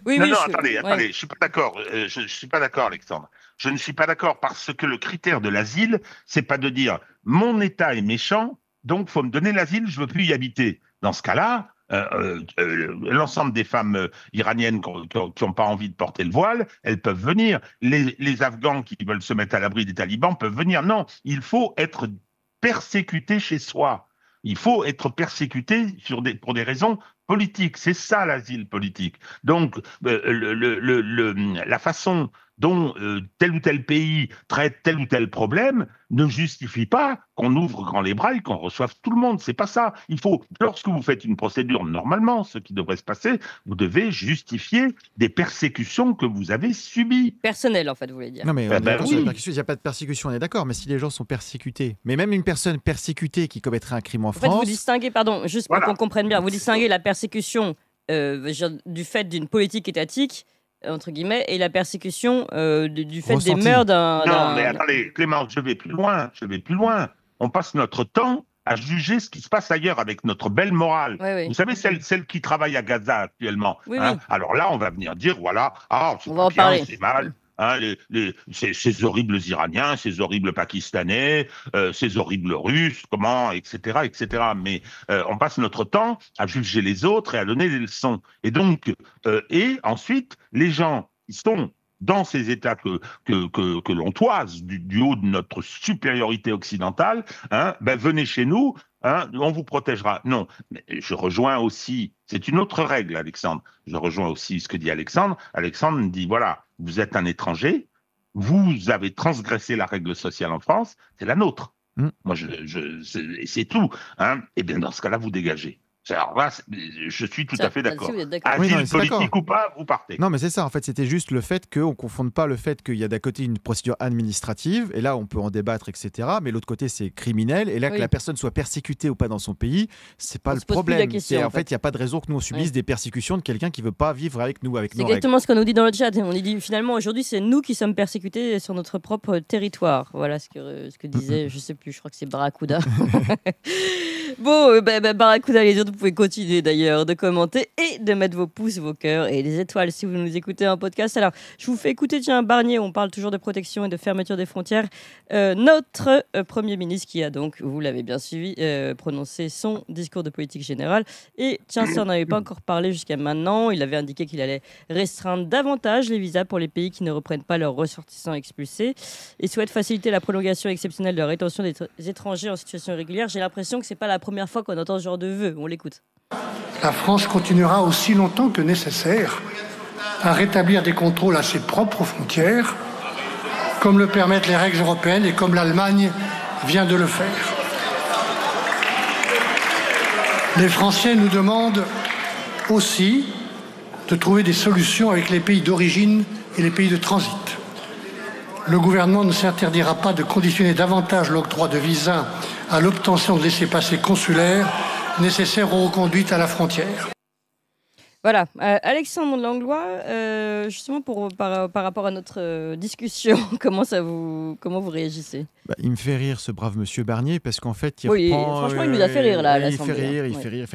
oui non, non, je... attendez, attendez, je suis pas d'accord. Euh, je, je suis pas d'accord, Alexandre. Je ne suis pas d'accord parce que le critère de l'asile, c'est pas de dire mon État est méchant, donc faut me donner l'asile, je veux plus y habiter. Dans ce cas-là, euh, euh, euh, l'ensemble des femmes iraniennes qui n'ont pas envie de porter le voile, elles peuvent venir. Les, Afghans qui veulent se mettre à l'abri des talibans peuvent venir. Non, il faut être persécuté chez soi. Il faut être persécuté sur des, pour des raisons politiques. C'est ça l'asile politique. Donc, le, la façon dont euh, tel ou tel pays traite tel ou tel problème ne justifie pas qu'on ouvre grand les bras et qu'on reçoive tout le monde. C'est pas ça. Il faut, lorsque vous faites une procédure, normalement, ce qui devrait se passer, vous devez justifier des persécutions que vous avez subies. Personnelles, en fait, vous voulez dire. Non, mais ah bah il n'y a pas de persécution, on est d'accord, mais si les gens sont persécutés, mais même une personne persécutée qui commettrait un crime en, en Fait, vous distinguez, pardon, juste pour qu'on comprenne bien, vous distinguez la persécution euh, du fait d'une politique étatique entre guillemets, et la persécution euh, du fait des meurtres d'un. Non, mais attendez, Clément, je vais plus loin, je vais plus loin. On passe notre temps à juger ce qui se passe ailleurs avec notre belle morale. Vous savez, celle, celle qui travaille à Gaza actuellement. Hein. Alors là, on va venir dire, voilà, ah, c'est mal, Hein, les, ces, horribles Iraniens, ces horribles Pakistanais, euh, ces horribles Russes, comment, etc., etc. Mais euh, on passe notre temps à juger les autres et à donner des leçons. Et donc, euh, et ensuite, les gens, ils sont dans ces États que, que, que, l'on toise du, haut de notre supériorité occidentale, hein, ben, venez chez nous, Hein, on vous protégera. Non, mais je rejoins aussi, c'est une autre règle, Alexandre. Je rejoins aussi ce que dit Alexandre. Alexandre me dit, voilà, vous êtes un étranger, vous avez transgressé la règle sociale en France, c'est la nôtre. Mm. Moi, je, c'est tout. Et hein. eh bien, dans ce cas-là, vous dégagez. Alors je suis tout à fait d'accord. Oui, non, politique ou pas, vous partez. Non, mais c'est ça. En fait, c'était juste le fait qu'on ne confonde pas le fait qu'il y a d'un côté une procédure administrative, et là, on peut en débattre, etc. Mais l'autre côté, c'est criminel. Et là, que la personne soit persécutée ou pas dans son pays, c'est pas le problème. Question, en, fait, il n'y a pas de raison que nous, on subisse des persécutions de quelqu'un qui veut pas vivre avec nous, avec C'est exactement ce qu'on nous dit dans le chat. Hein. On dit finalement, aujourd'hui, c'est nous qui sommes persécutés sur notre propre territoire. Voilà ce que, ce que disait, je sais plus, je crois que c'est Barracuda. bon, euh, bah, bah, Barracuda, les autres vous pouvez continuer d'ailleurs de commenter et de mettre vos pouces, vos cœurs et les étoiles si vous nous écoutez en podcast. Alors, je vous fais écouter, tiens, Barnier, on parle toujours de protection et de fermeture des frontières. Euh, notre euh, Premier ministre qui a donc, vous l'avez bien suivi, euh, prononcé son discours de politique générale. Et tiens, ça, on n'avait pas encore parlé jusqu'à maintenant. Il avait indiqué qu'il allait restreindre davantage les visas pour les pays qui ne reprennent pas leurs ressortissants expulsés et souhaite faciliter la prolongation exceptionnelle de la rétention des étrangers en situation régulière. J'ai l'impression que c'est pas la première fois qu'on entend ce genre de vœux. On les la France continuera aussi longtemps que nécessaire à rétablir des contrôles à ses propres frontières, comme le permettent les règles européennes et comme l'Allemagne vient de le faire. Les Français nous demandent aussi de trouver des solutions avec les pays d'origine et les pays de transit. Le gouvernement ne s'interdira pas de conditionner davantage l'octroi de visas à l'obtention de laissés-passer consulaires Nécessaire aux reconduites à la frontière. Voilà, euh, Alexandre Langlois, euh, justement pour, par, par, rapport à notre euh, discussion, comment, ça vous, comment vous réagissez bah, Il me fait rire ce brave monsieur Barnier parce qu'en fait, il oui, franchement, il nous a fait rire là. il fait rire, hein. il fait rire.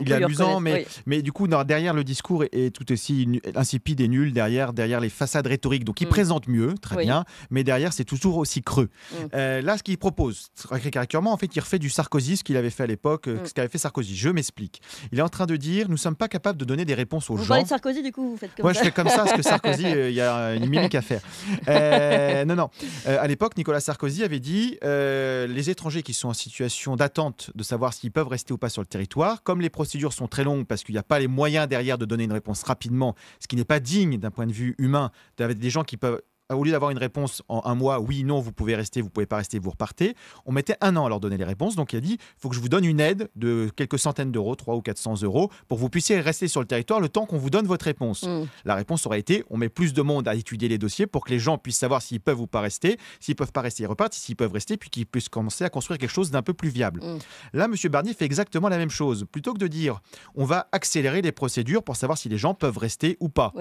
il, est amusant, mais, mais du coup, derrière le discours est, tout aussi insipide et nul derrière, derrière les façades rhétoriques. Donc, il mm. présente mieux, très bien, mais derrière, c'est toujours aussi creux. Mm. là, ce qu'il propose, très caractèrement, en fait, il refait du Sarkozy, ce qu'il avait fait à l'époque, mm. ce qu'avait fait Sarkozy. Je m'explique. Il est en train de dire, nous sommes pas capables de donner des réponse aux gens. parlez de Sarkozy, du coup, vous faites comme Moi, je fais comme ça, parce que Sarkozy, euh, il y a une mimique à faire. Euh, non, non. Euh, à l'époque, Nicolas Sarkozy avait dit les étrangers qui sont en situation d'attente de savoir s'ils peuvent rester ou pas sur le territoire, comme les procédures sont très longues parce qu'il n'y a pas les moyens derrière de donner une réponse rapidement, ce qui n'est pas digne d'un point de vue humain, d'avoir des gens qui peuvent euh, au lieu d'avoir une réponse en un mois, oui, non, vous pouvez rester, vous pouvez pas rester, vous repartez, on mettait un an à leur donner les réponses. Donc il a dit, il faut que je vous donne une aide de quelques centaines d'euros, 3 ou 400 euros, pour que vous puissiez rester sur le territoire le temps qu'on vous donne votre réponse. Mmh. La réponse aurait été, on met plus de monde à étudier les dossiers pour que les gens puissent savoir s'ils peuvent ou pas rester, s'ils peuvent pas rester, ils repartent, s'ils peuvent rester, puis qu'ils puissent commencer à construire quelque chose d'un peu plus viable. Mmh. Là, M. Barnier fait exactement la même chose. Plutôt que de dire, on va accélérer les procédures pour savoir si les gens peuvent rester ou pas,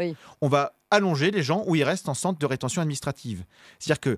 on va allonger les gens où ils restent en centre de rétention administrative. C'est-à-dire que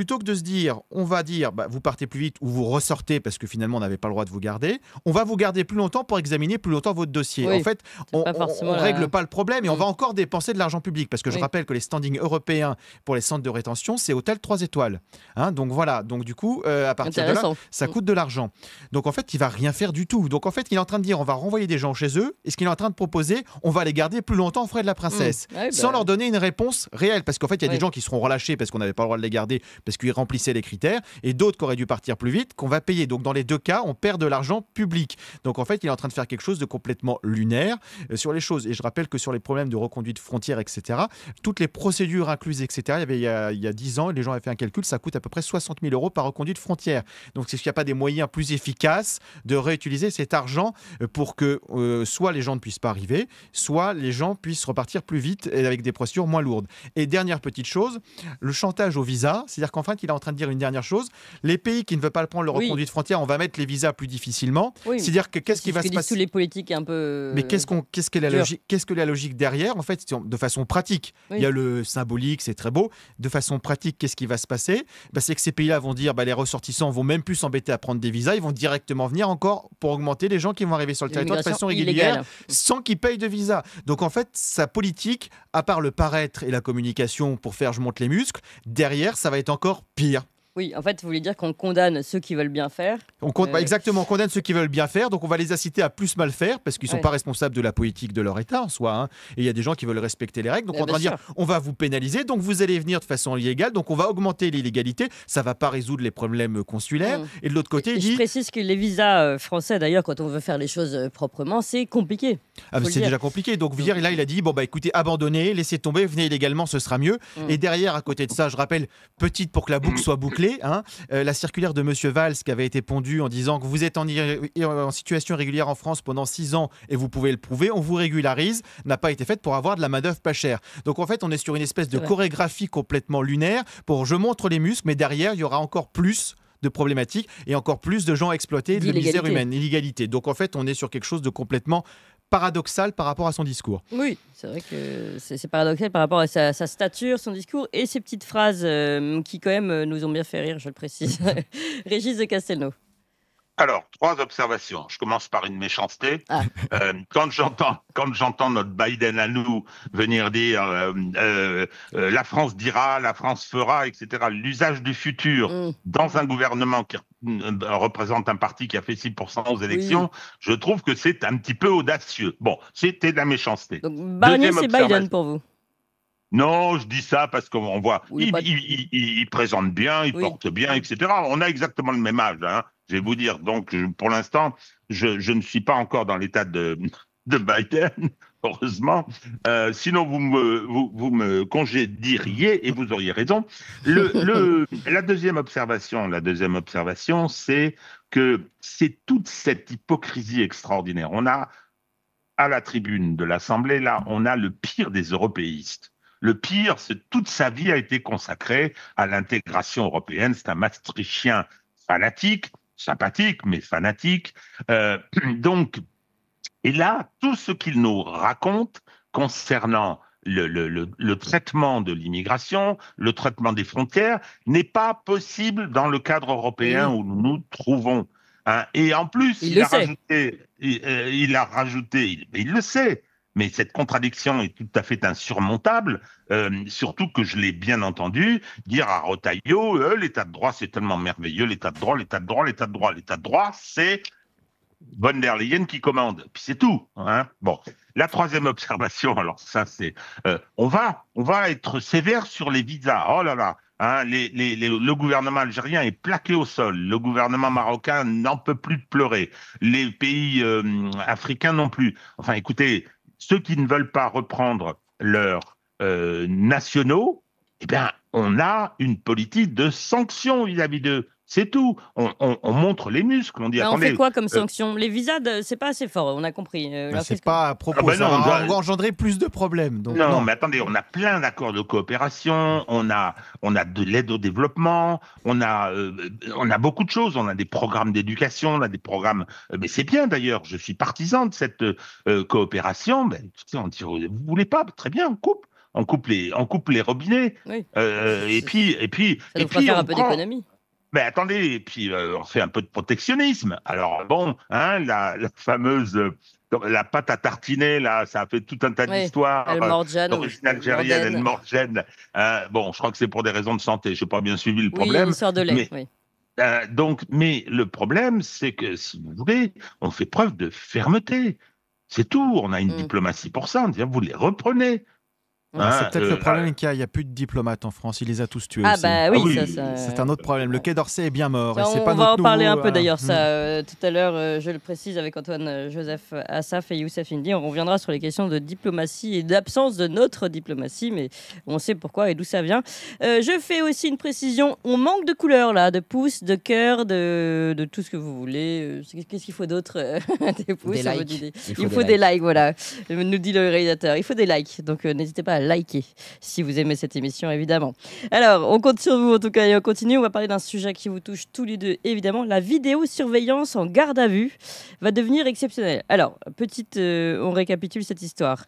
plutôt que de se dire, on va dire, bah, vous partez plus vite ou vous ressortez parce que finalement on n'avait pas le droit de vous garder, on va vous garder plus longtemps pour examiner plus longtemps votre dossier. en fait, on ne règle pas le problème et on mm. va encore dépenser de l'argent public parce que je rappelle que les standings européens pour les centres de rétention, c'est hôtel 3 étoiles. Hein. donc voilà, donc du coup, euh, à partir de là, ça mm. coûte de l'argent. Donc en fait, il va rien faire du tout. Donc en fait, il est en train de dire, on va renvoyer des gens chez eux et ce qu'il est en train de proposer, on va les garder plus longtemps frais de la mm. princesse ah sans bah leur donner une réponse réelle parce qu'en fait, il y a des gens qui seront relâchés parce qu'on n'avait pas le droit de les garder parce qu'ils remplissaient les critères, et d'autres qui auraient dû partir plus vite, qu'on va payer. Donc dans les deux cas, on perd de l'argent public. Donc en fait, il est en train de faire quelque chose de complètement lunaire euh, sur les choses. Et je rappelle que sur les problèmes de reconduite frontière, etc., toutes les procédures incluses, etc., il y avait il y a, 10 ans, les gens avaient fait un calcul, ça coûte à peu près 60 000 euros par reconduite frontière. Donc c'est qu'il n'y a pas des moyens plus efficaces de réutiliser cet argent euh, pour que euh, soit les gens ne puissent pas arriver, soit les gens puissent repartir plus vite et avec des procédures moins lourdes. Et dernière petite chose, le chantage au visa, c'est-à-dire qu'en fait, il est en train de dire une dernière chose. Les pays qui ne veulent pas prendre le reconduit de frontière, on va mettre les visas plus difficilement. C'est-à-dire que qu'est-ce qui va se passer les politiques un peu. Euh, mais qu'est-ce qu'on, qu'est-ce que la logique, qu'est-ce que la logique derrière En fait, de façon pratique, il y a le symbolique, c'est très beau. De façon pratique, qu'est-ce qui va se passer bah, C'est que ces pays-là vont dire, bah, les ressortissants vont même plus s'embêter à prendre des visas, ils vont directement venir encore pour augmenter les gens qui vont arriver sur le territoire de façon régulière, sans qu'ils payent de visa. Donc en fait, sa politique, à part le paraître et la communication pour faire je monte les muscles, derrière, ça va être encore encore pire. Oui, en fait, vous voulez dire qu'on condamne ceux qui veulent bien faire on euh, Exactement, on condamne ceux qui veulent bien faire, donc on va les inciter à plus mal faire, parce qu'ils ne sont pas responsables de la politique de leur État en soi. Hein. Et il y a des gens qui veulent respecter les règles, donc on eh va dire on va vous pénaliser, donc vous allez venir de façon illégale, donc on va augmenter l'illégalité, ça ne va pas résoudre les problèmes consulaires. Mm. Et de l'autre côté, il dit... Je précise que les visas euh, français, d'ailleurs, quand on veut faire les choses euh, proprement, c'est compliqué. Ah, c'est déjà compliqué, donc vous dire, là, il a dit, bon, bah écoutez, abandonnez, laissez tomber, venez illégalement, ce sera mieux. Mm. Et derrière, à côté de ça, je rappelle, petite pour que la boucle soit bouclée, Hein. Euh, la circulaire de M. Valls qui avait été pondue en disant que vous êtes en, situation régulière en France pendant 6 ans et vous pouvez le prouver, on vous régularise, n'a pas été faite pour avoir de la main-d'œuvre pas chère. Donc en fait, on est sur une espèce de chorégraphie complètement lunaire pour je montre les muscles, mais derrière, il y aura encore plus de problématiques et encore plus de gens exploités, de misère humaine, illégalité. Donc en fait, on est sur quelque chose de complètement paradoxal par rapport à son discours. Oui, c'est vrai que c'est paradoxal par rapport à sa, stature, son discours et ses petites phrases euh, qui quand même euh, nous ont bien fait rire, je le précise. Régis de Castelnau. Alors, trois observations. Je commence par une méchanceté. Ah. Euh, quand j'entends notre Biden à nous venir dire la France dira, la France fera, etc. L'usage du futur mm. dans un gouvernement qui Hmm. Euh, bah, représente un parti qui a fait 6% aux élections, je trouve que c'est un petit peu audacieux. Bon, c'était de la méchanceté. Donc Barnier, c'est Biden pour vous non, je dis ça parce qu'on voit, bah, il, présente bien, il porte bien, etc. On a exactement le même âge, hein. je vais vous dire. Donc, pour l'instant, je, je, ne suis pas encore dans l'état de, de Biden, heureusement. Euh, sinon, vous me, vous, me congédieriez et vous auriez raison. Le, la deuxième observation, la deuxième observation, c'est que c'est toute cette hypocrisie extraordinaire. On a à la tribune de l'Assemblée, là, on a le pire des européistes. Le pire, c'est toute sa vie a été consacrée à l'intégration européenne. C'est un Maastrichtien fanatique, sympathique, mais fanatique. Euh, donc, et là, tout ce qu'il nous raconte concernant le, traitement de l'immigration, le traitement des frontières, n'est pas possible dans le cadre européen où nous nous trouvons. Hein. Et en plus, il, euh, a rajouté, il, le sait, mais cette contradiction est tout à fait insurmontable, euh, surtout que je l'ai bien entendu dire à Rotaillot, euh, l'état de droit c'est tellement merveilleux, l'état de droit, l'état de droit, l'état de droit, l'état de droit, c'est von der Leyen qui commande. Puis c'est tout. Hein. bon, la troisième observation, alors ça c'est, euh, on va, on va être sévère sur les visas. Oh là là, hein, le gouvernement algérien est plaqué au sol. Le gouvernement marocain n'en peut plus de pleurer. Les pays euh, africains non plus. Enfin, écoutez, ceux qui ne veulent pas reprendre leurs euh, nationaux, eh bien, on a une politique de sanction vis-à-vis d'eux. C'est tout. On, montre les muscles. On dit. Bah, on fait quoi comme euh, sanction Les visas, euh, c'est pas assez fort. On a compris. Ce euh, c'est pas à propos. Ah bah ça va engendrer plus de problèmes. Donc, non, mais attendez, on a plein d'accords de coopération. On a, on a de l'aide au développement. On a, on a beaucoup de choses. On a des programmes d'éducation. On a des programmes. mais c'est bien d'ailleurs. Je suis partisan de cette coopération. Ben, on vous voulez pas Très bien, on coupe on coupe les, coupe les robinets. et puis, et puis, ça et puis, un peu d'économie. Mais attendez, et puis euh, on fait un peu de protectionnisme. Alors bon, hein, la, fameuse euh, la pâte à tartiner là, ça a fait tout un tas d'histoires. Euh, d'origine algérienne, elle morgène. Hein. bon, je crois que c'est pour des raisons de santé. Je n'ai pas bien suivi le problème. Oui, une de lait. Mais, donc, mais le problème, c'est que si vous voulez, on fait preuve de fermeté. C'est tout. On a une mmh. diplomatie pour ça. On dit, vous les reprenez c'est ah, peut-être le problème qu'il ah. y a, a, plus de diplomates en France. Il les a tous tués. Ah bah oui, ah Ça, c'est un autre problème. Le Quai d'Orsay est bien mort. on, pas va en parler un peu euh, d'ailleurs. Ça, hmm. euh, tout à l'heure, euh, je le précise avec Antoine Joseph Assaf et Youssef Indi, on reviendra sur les questions de diplomatie et d'absence de notre diplomatie, mais on sait pourquoi et d'où ça vient. je fais aussi une précision. On manque de couleurs là, de pouces, de cœurs de, tout ce que vous voulez. Qu'est-ce qu'il faut d'autre Des pouces, des likes. Il, faut des, likes. voilà. Nous dit le réalisateur. Il faut des likes. Donc n'hésitez pas à Likez liker si vous aimez cette émission, évidemment. Alors, on compte sur vous en tout cas et on continue. On va parler d'un sujet qui vous touche tous les deux, évidemment. La vidéosurveillance en garde à vue va devenir exceptionnelle. Alors, petite, euh, on récapitule cette histoire.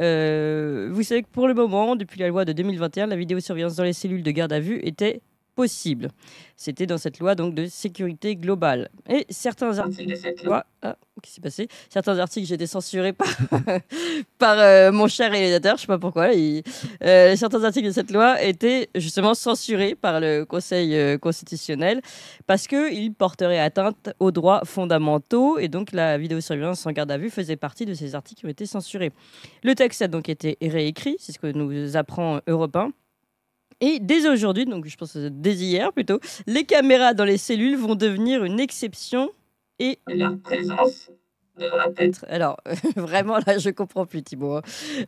Euh, vous savez que pour le moment, depuis la loi de 2021, la vidéosurveillance dans les cellules de garde à vue était possible. C'était dans cette loi donc de sécurité globale. Et certains articles, ah, qui s'est passé Certains articles, j'ai été censuré par, par euh, mon cher réalisateur, je sais pas pourquoi. Euh, certains articles de cette loi étaient justement censurés par le Conseil euh, constitutionnel parce que ils porteraient atteinte aux droits fondamentaux et donc la vidéosurveillance en garde à vue faisait partie de ces articles qui ont été censurés. Le texte a donc été réécrit, c'est ce que nous apprend Europe et dès aujourd'hui, donc je pense euh, dès hier plutôt, les caméras dans les cellules vont devenir une exception et Leur présence devra être... Alors, vraiment, là, je comprends plus, Thibault. Hein.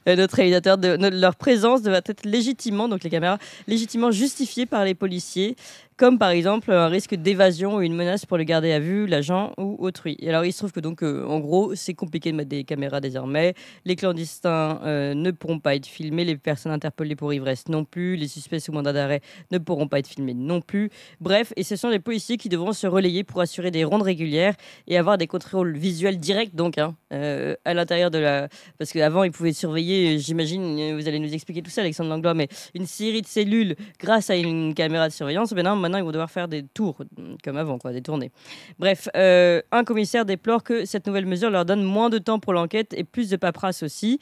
Euh, notre réalisateur, de, leur présence devra être légitimement, donc les caméras, légitimement justifiées par les policiers, comme par exemple un risque d'évasion ou une menace pour le garder à vue, l'agent ou autrui. Et alors il se trouve que donc euh, en gros c'est compliqué de mettre des caméras désormais. Les clandestins euh, ne pourront pas être filmés, les personnes interpellées pour ivresse non plus, les suspects sous mandat d'arrêt ne pourront pas être filmés non plus. Bref, et ce sont les policiers qui devront se relayer pour assurer des rondes régulières et avoir des contrôles visuels directs donc hein, euh, à l'intérieur de la parce qu'avant ils pouvaient surveiller, j'imagine vous allez nous expliquer tout ça Alexandre Langlois, mais une série de cellules grâce à une caméra de surveillance. mais non, maintenant ils vont devoir faire des tours, mm, comme avant, quoi, des tournées. Bref, euh, un commissaire déplore que cette nouvelle mesure leur donne moins de temps pour l'enquête et plus de paperasse aussi.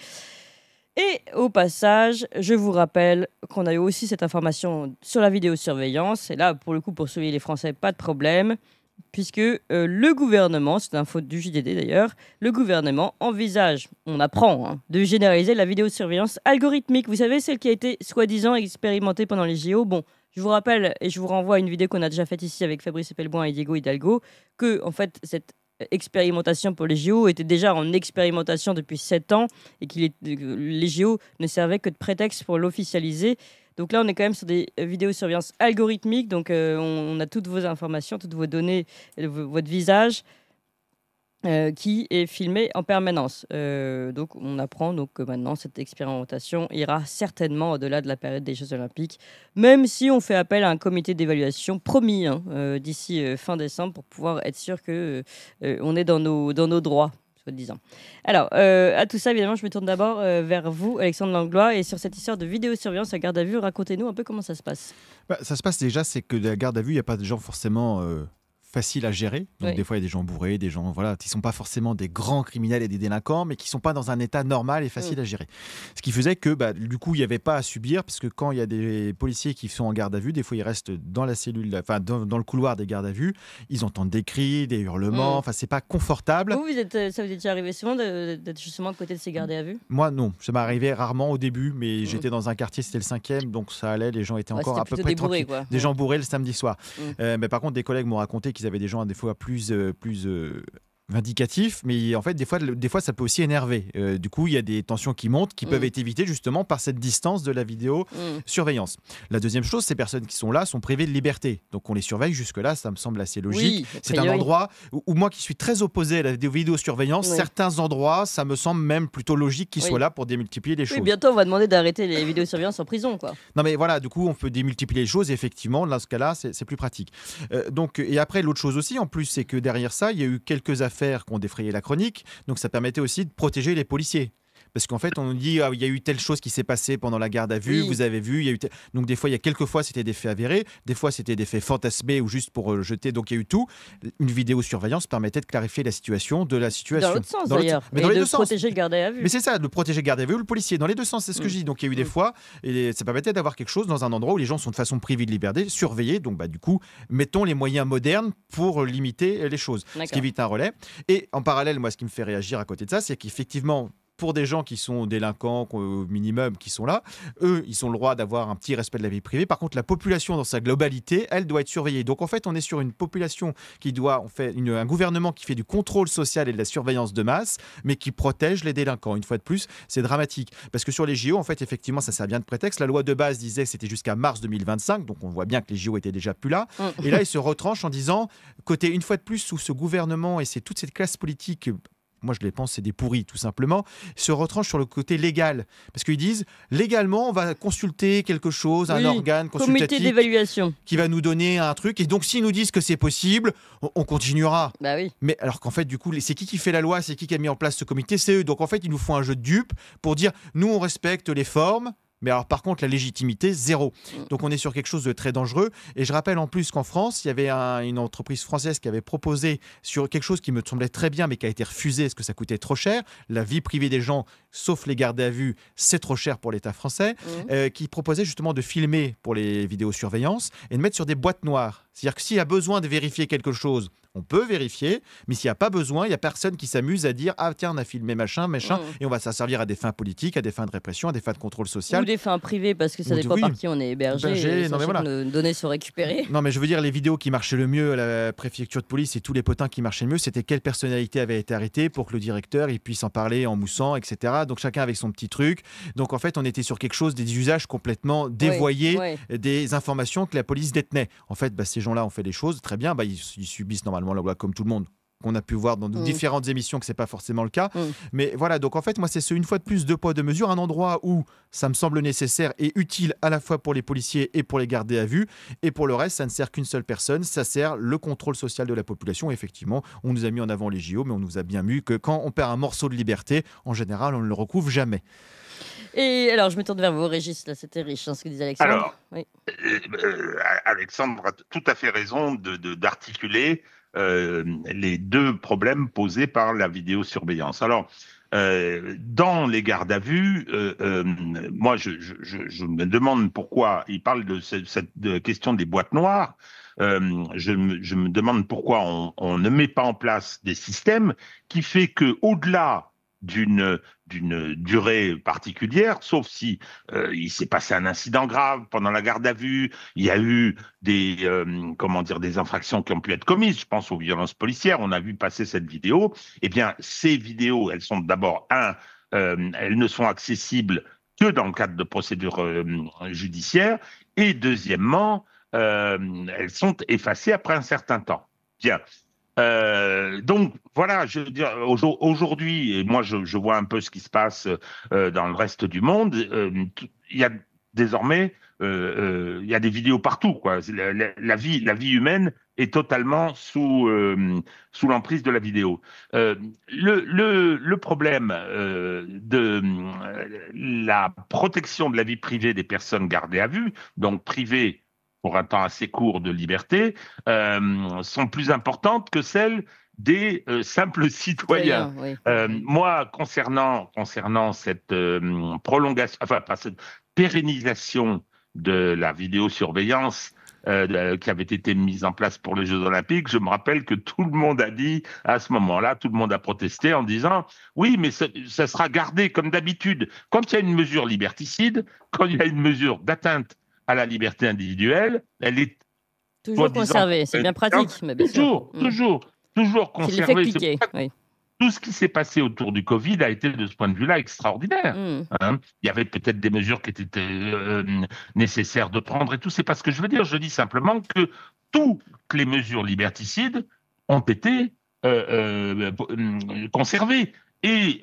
Et au passage, je vous rappelle qu'on a eu aussi cette information sur la vidéosurveillance. Et là, pour le coup, pour surveiller les Français, pas de problème, puisque euh, le gouvernement, c'est une faute du JDD d'ailleurs, le gouvernement envisage, on apprend, hein, de généraliser la vidéosurveillance algorithmique. Vous savez, celle qui a été soi-disant expérimentée pendant les JO. Bon, je vous rappelle, et je vous renvoie à une vidéo qu'on a déjà faite ici avec Fabrice Pelboin et Diego Hidalgo, que en fait, cette euh, expérimentation pour les JO était déjà en expérimentation depuis 7 ans et que euh, les JO ne servaient que de prétexte pour l'officialiser. Donc là, on est quand même sur des euh, vidéos-surveillance algorithmiques, donc on, a toutes vos informations, toutes vos données, votre visage, euh, qui est filmé en permanence. Euh, donc on apprend donc que maintenant cette expérimentation ira certainement au-delà de la période des Jeux Olympiques, même si on fait appel à un comité d'évaluation promis hein, euh, d'ici fin décembre pour pouvoir être sûr que on est dans nos, dans nos droits. Soi-disant. Alors, à tout ça, évidemment, je me tourne d'abord vers vous, Alexandre Langlois, et sur cette histoire de vidéosurveillance à garde à vue, racontez-nous un peu comment ça se passe. Bah, ça se passe déjà, c'est que la garde à vue, il n'y a pas de gens forcément facile à gérer. Donc des fois, il y a des gens bourrés, des gens voilà, qui ne sont pas forcément des grands criminels et des délinquants, mais qui ne sont pas dans un état normal et facile mm. à gérer. Ce qui faisait que bah, du coup, il n'y avait pas à subir, parce que quand il y a des policiers qui sont en garde à vue, des fois, ils restent dans la cellule, enfin dans, le couloir des gardes à vue, ils entendent des cris, des hurlements, mm. enfin, c'est pas confortable. Vous, êtes, euh, ça vous est déjà arrivé souvent d'être justement à côté de ces gardes à vue Moi, non, ça m'est arrivé rarement au début, mais mm. j'étais dans un quartier, c'était le cinquième, donc ça allait, les gens étaient encore à peu près des Des gens bourrés le samedi soir. Euh, mais par contre, des collègues m'ont raconté avait des gens des fois plus, euh, plus euh, vindicatif, mais en fait, des fois, des fois ça peut aussi énerver. Euh, du coup, il y a des tensions qui montent, qui peuvent mm. être évitées justement par cette distance de la vidéo mm. surveillance. La deuxième chose, ces personnes qui sont là sont privées de liberté. Donc, on les surveille jusque-là, ça me semble assez logique. c'est un endroit où, moi qui suis très opposé à la vidéosurveillance, certains endroits, ça me semble même plutôt logique qu'ils soient là pour démultiplier les choses. bientôt, on va demander d'arrêter les vidéosurveillances en prison. Quoi. Non, mais voilà, du coup, on peut démultiplier les choses, effectivement, dans ce cas-là, c'est plus pratique. Euh, donc, et après, l'autre chose aussi, en plus, c'est que derrière ça, il y a eu quelques affaires affaires défrayait la chronique. Donc ça permettait aussi de protéger les policiers. Parce qu'en fait, on nous dit, ah, il y a eu telle chose qui s'est passée pendant la garde à vue, vous avez vu, il y a eu. Donc, des fois, il y a quelques fois, c'était des faits avérés, des fois, c'était des faits fantasmés ou juste pour rejeter. Euh, jeter. Donc, il y a eu tout. Une vidéosurveillance permettait de clarifier la situation de la situation. Dans l'autre sens, d'ailleurs. Mais dans les de deux protéger sens. le garde à vue. Mais c'est ça, de protéger le garde à vue ou le policier. Dans les deux sens, c'est ce que mm. je dis. Donc, il y a eu des mm. fois, et ça permettait d'avoir quelque chose dans un endroit où les gens sont de façon privée de liberté, surveillés. Donc, bah, du coup, mettons les moyens modernes pour euh, limiter euh, les choses, ce qui évite un relais. Et en parallèle, moi, ce qui me fait réagir à côté de ça, c'est qu'effectivement, pour des gens qui sont délinquants au minimum, qui sont là, eux, ils ont le droit d'avoir un petit respect de la vie privée. Par contre, la population dans sa globalité, elle doit être surveillée. Donc en fait, on est sur une population qui doit, on fait un gouvernement qui fait du contrôle social et de la surveillance de masse, mais qui protège les délinquants. Une fois de plus, c'est dramatique. Parce que sur les JO, en fait, effectivement, ça sert bien de prétexte. La loi de base disait que c'était jusqu'à mars 2025, donc on voit bien que les JO étaient déjà plus là. Mm. Et là, ils se retranchent en disant, côté une fois de plus, sous ce gouvernement et c'est toute cette classe politique moi je les pense, c'est des pourris tout simplement, se retranchent sur le côté légal. Parce qu'ils disent, légalement, on va consulter quelque chose, un organe consultatif. Qui va nous donner un truc. Et donc, s'ils nous disent que c'est possible, on, continuera. Bah oui. Mais alors qu'en fait, du coup, c'est qui qui fait la loi C'est qui qui a mis en place ce comité C'est eux. Donc en fait, ils nous font un jeu de dupes pour dire, nous, on respecte les formes mais alors, par contre, la légitimité, zéro. Donc, on est sur quelque chose de très dangereux. Et je rappelle en plus qu'en France, il y avait une entreprise française qui avait proposé sur quelque chose qui me semblait très bien, mais qui a été refusé parce que ça coûtait trop cher, la vie privée des gens sauf les gardes à vue, c'est trop cher pour l'État français, mmh. euh, qui proposait justement de filmer pour les vidéos-surveillance et de mettre sur des boîtes noires. C'est-à-dire que s'il y a besoin de vérifier quelque chose, on peut vérifier, mais s'il n'y a pas besoin, il n'y a personne qui s'amuse à dire Ah, tiens, on a filmé machin, machin, mmh. et on va s'en servir à des fins politiques, à des fins de répression, à des fins de contrôle social. Ou des fins privées, parce que ça dépend oui. par qui on est hébergé. hébergé et Nos données sont récupérées. Non, mais je veux dire, les vidéos qui marchaient le mieux à la préfecture de police et tous les potins qui marchaient le mieux, c'était quelle personnalité avait été arrêtée pour que le directeur il puisse en parler en moussant, etc. Donc chacun avec son petit truc. Donc en fait, on était sur quelque chose des usages complètement dévoyés des informations que la police détenait. En fait, bah, ces gens-là ont fait des choses très bien. Bah, ils subissent normalement la loi comme tout le monde qu'on a pu voir dans mm. différentes émissions que c'est pas forcément le cas. Mm. Mais voilà, donc en fait, moi, c'est ce une fois de plus deux poids deux mesures, un endroit où ça me semble nécessaire et utile à la fois pour les policiers et pour les garder à vue, et pour le reste, ça ne sert qu'une seule personne, ça sert le contrôle social de la population. effectivement, on nous a mis en avant les JO, mais on nous a bien vu que quand on perd un morceau de liberté, en général, on ne le recouvre jamais. Et alors, je me tourne vers vous, Régis, là, c'était riche, hein, ce que disait Alexandre. Alors, euh, euh, Alexandre a tout à fait raison d'articuler de, euh, les deux problèmes posés par la vidéosurveillance. Alors, euh, dans les gardes à vue, euh, moi, je, me demande pourquoi il parle de cette, question des boîtes noires. Je me, demande pourquoi on, on, ne met pas en place des systèmes qui fait que, au-delà d'une d'une durée particulière, sauf si euh, il s'est passé un incident grave pendant la garde à vue, il y a eu des euh, comment dire des infractions qui ont pu être commises. Je pense aux violences policières. On a vu passer cette vidéo. et eh bien, ces vidéos, elles sont d'abord un, euh, elles ne sont accessibles que dans le cadre de procédures judiciaires, et deuxièmement, elles sont effacées après un certain temps. Bien, euh, donc voilà, je veux dire, aujourd'hui, et moi je, je, vois un peu ce qui se passe euh, dans le reste du monde, euh, il y a désormais, il y a des vidéos partout. Quoi. La, vie, la vie humaine est totalement sous, sous l'emprise de la vidéo. Le, le, le, problème de la protection de la vie privée des personnes gardées à vue, donc privées pour un temps assez court de liberté, euh, sont plus importantes que celles des euh, simples citoyens. Euh, moi, concernant, concernant cette prolongation, enfin, cette pérennisation de la vidéosurveillance, qui avait été mise en place pour les Jeux Olympiques, je me rappelle que tout le monde a dit à ce moment-là, tout le monde a protesté en disant oui, mais ça sera gardé comme d'habitude. Quand il y a une mesure liberticide, quand il y a une mesure d'atteinte à la liberté individuelle. Elle est toujours conservée, c'est bien pratique. Mm. toujours, toujours, toujours conservée. Tout ce qui s'est passé autour du Covid a été de ce point de vue-là extraordinaire. Mm. Hein. Il y avait peut-être des mesures qui étaient euh, nécessaires de prendre et tout. C'est pas ce que je veux dire. Je dis simplement que toutes les mesures liberticides ont été euh, euh, conservées et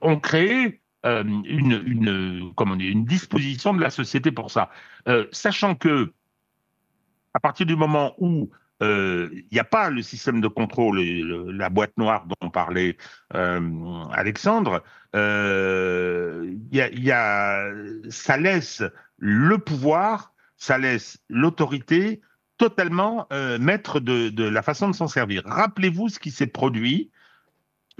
ont créé euh, une, une, comment une disposition de la société pour ça. Euh, sachant que, à partir du moment où il euh, n'y a pas le système de contrôle, la boîte noire dont parlait Alexandre, y y a, ça laisse le pouvoir, ça laisse l'autorité totalement maître de, de, la façon de s'en servir. Rappelez-vous ce qui s'est produit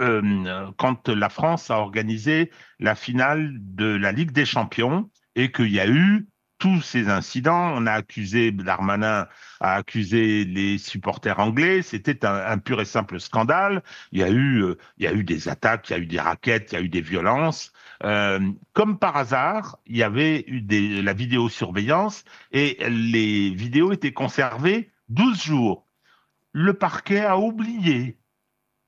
euh, quand la France a organisé la finale de la Ligue des Champions et qu'il y a eu tous ces incidents. On a accusé, Darmanin a accusé les supporters anglais. C'était un, pur et simple scandale. Il y, a eu, euh, il y a eu des attaques, il y a eu des raquettes, il y a eu des violences. Euh, comme par hasard, il y avait eu des, la vidéosurveillance et les vidéos étaient conservées 12 jours. Le parquet a oublié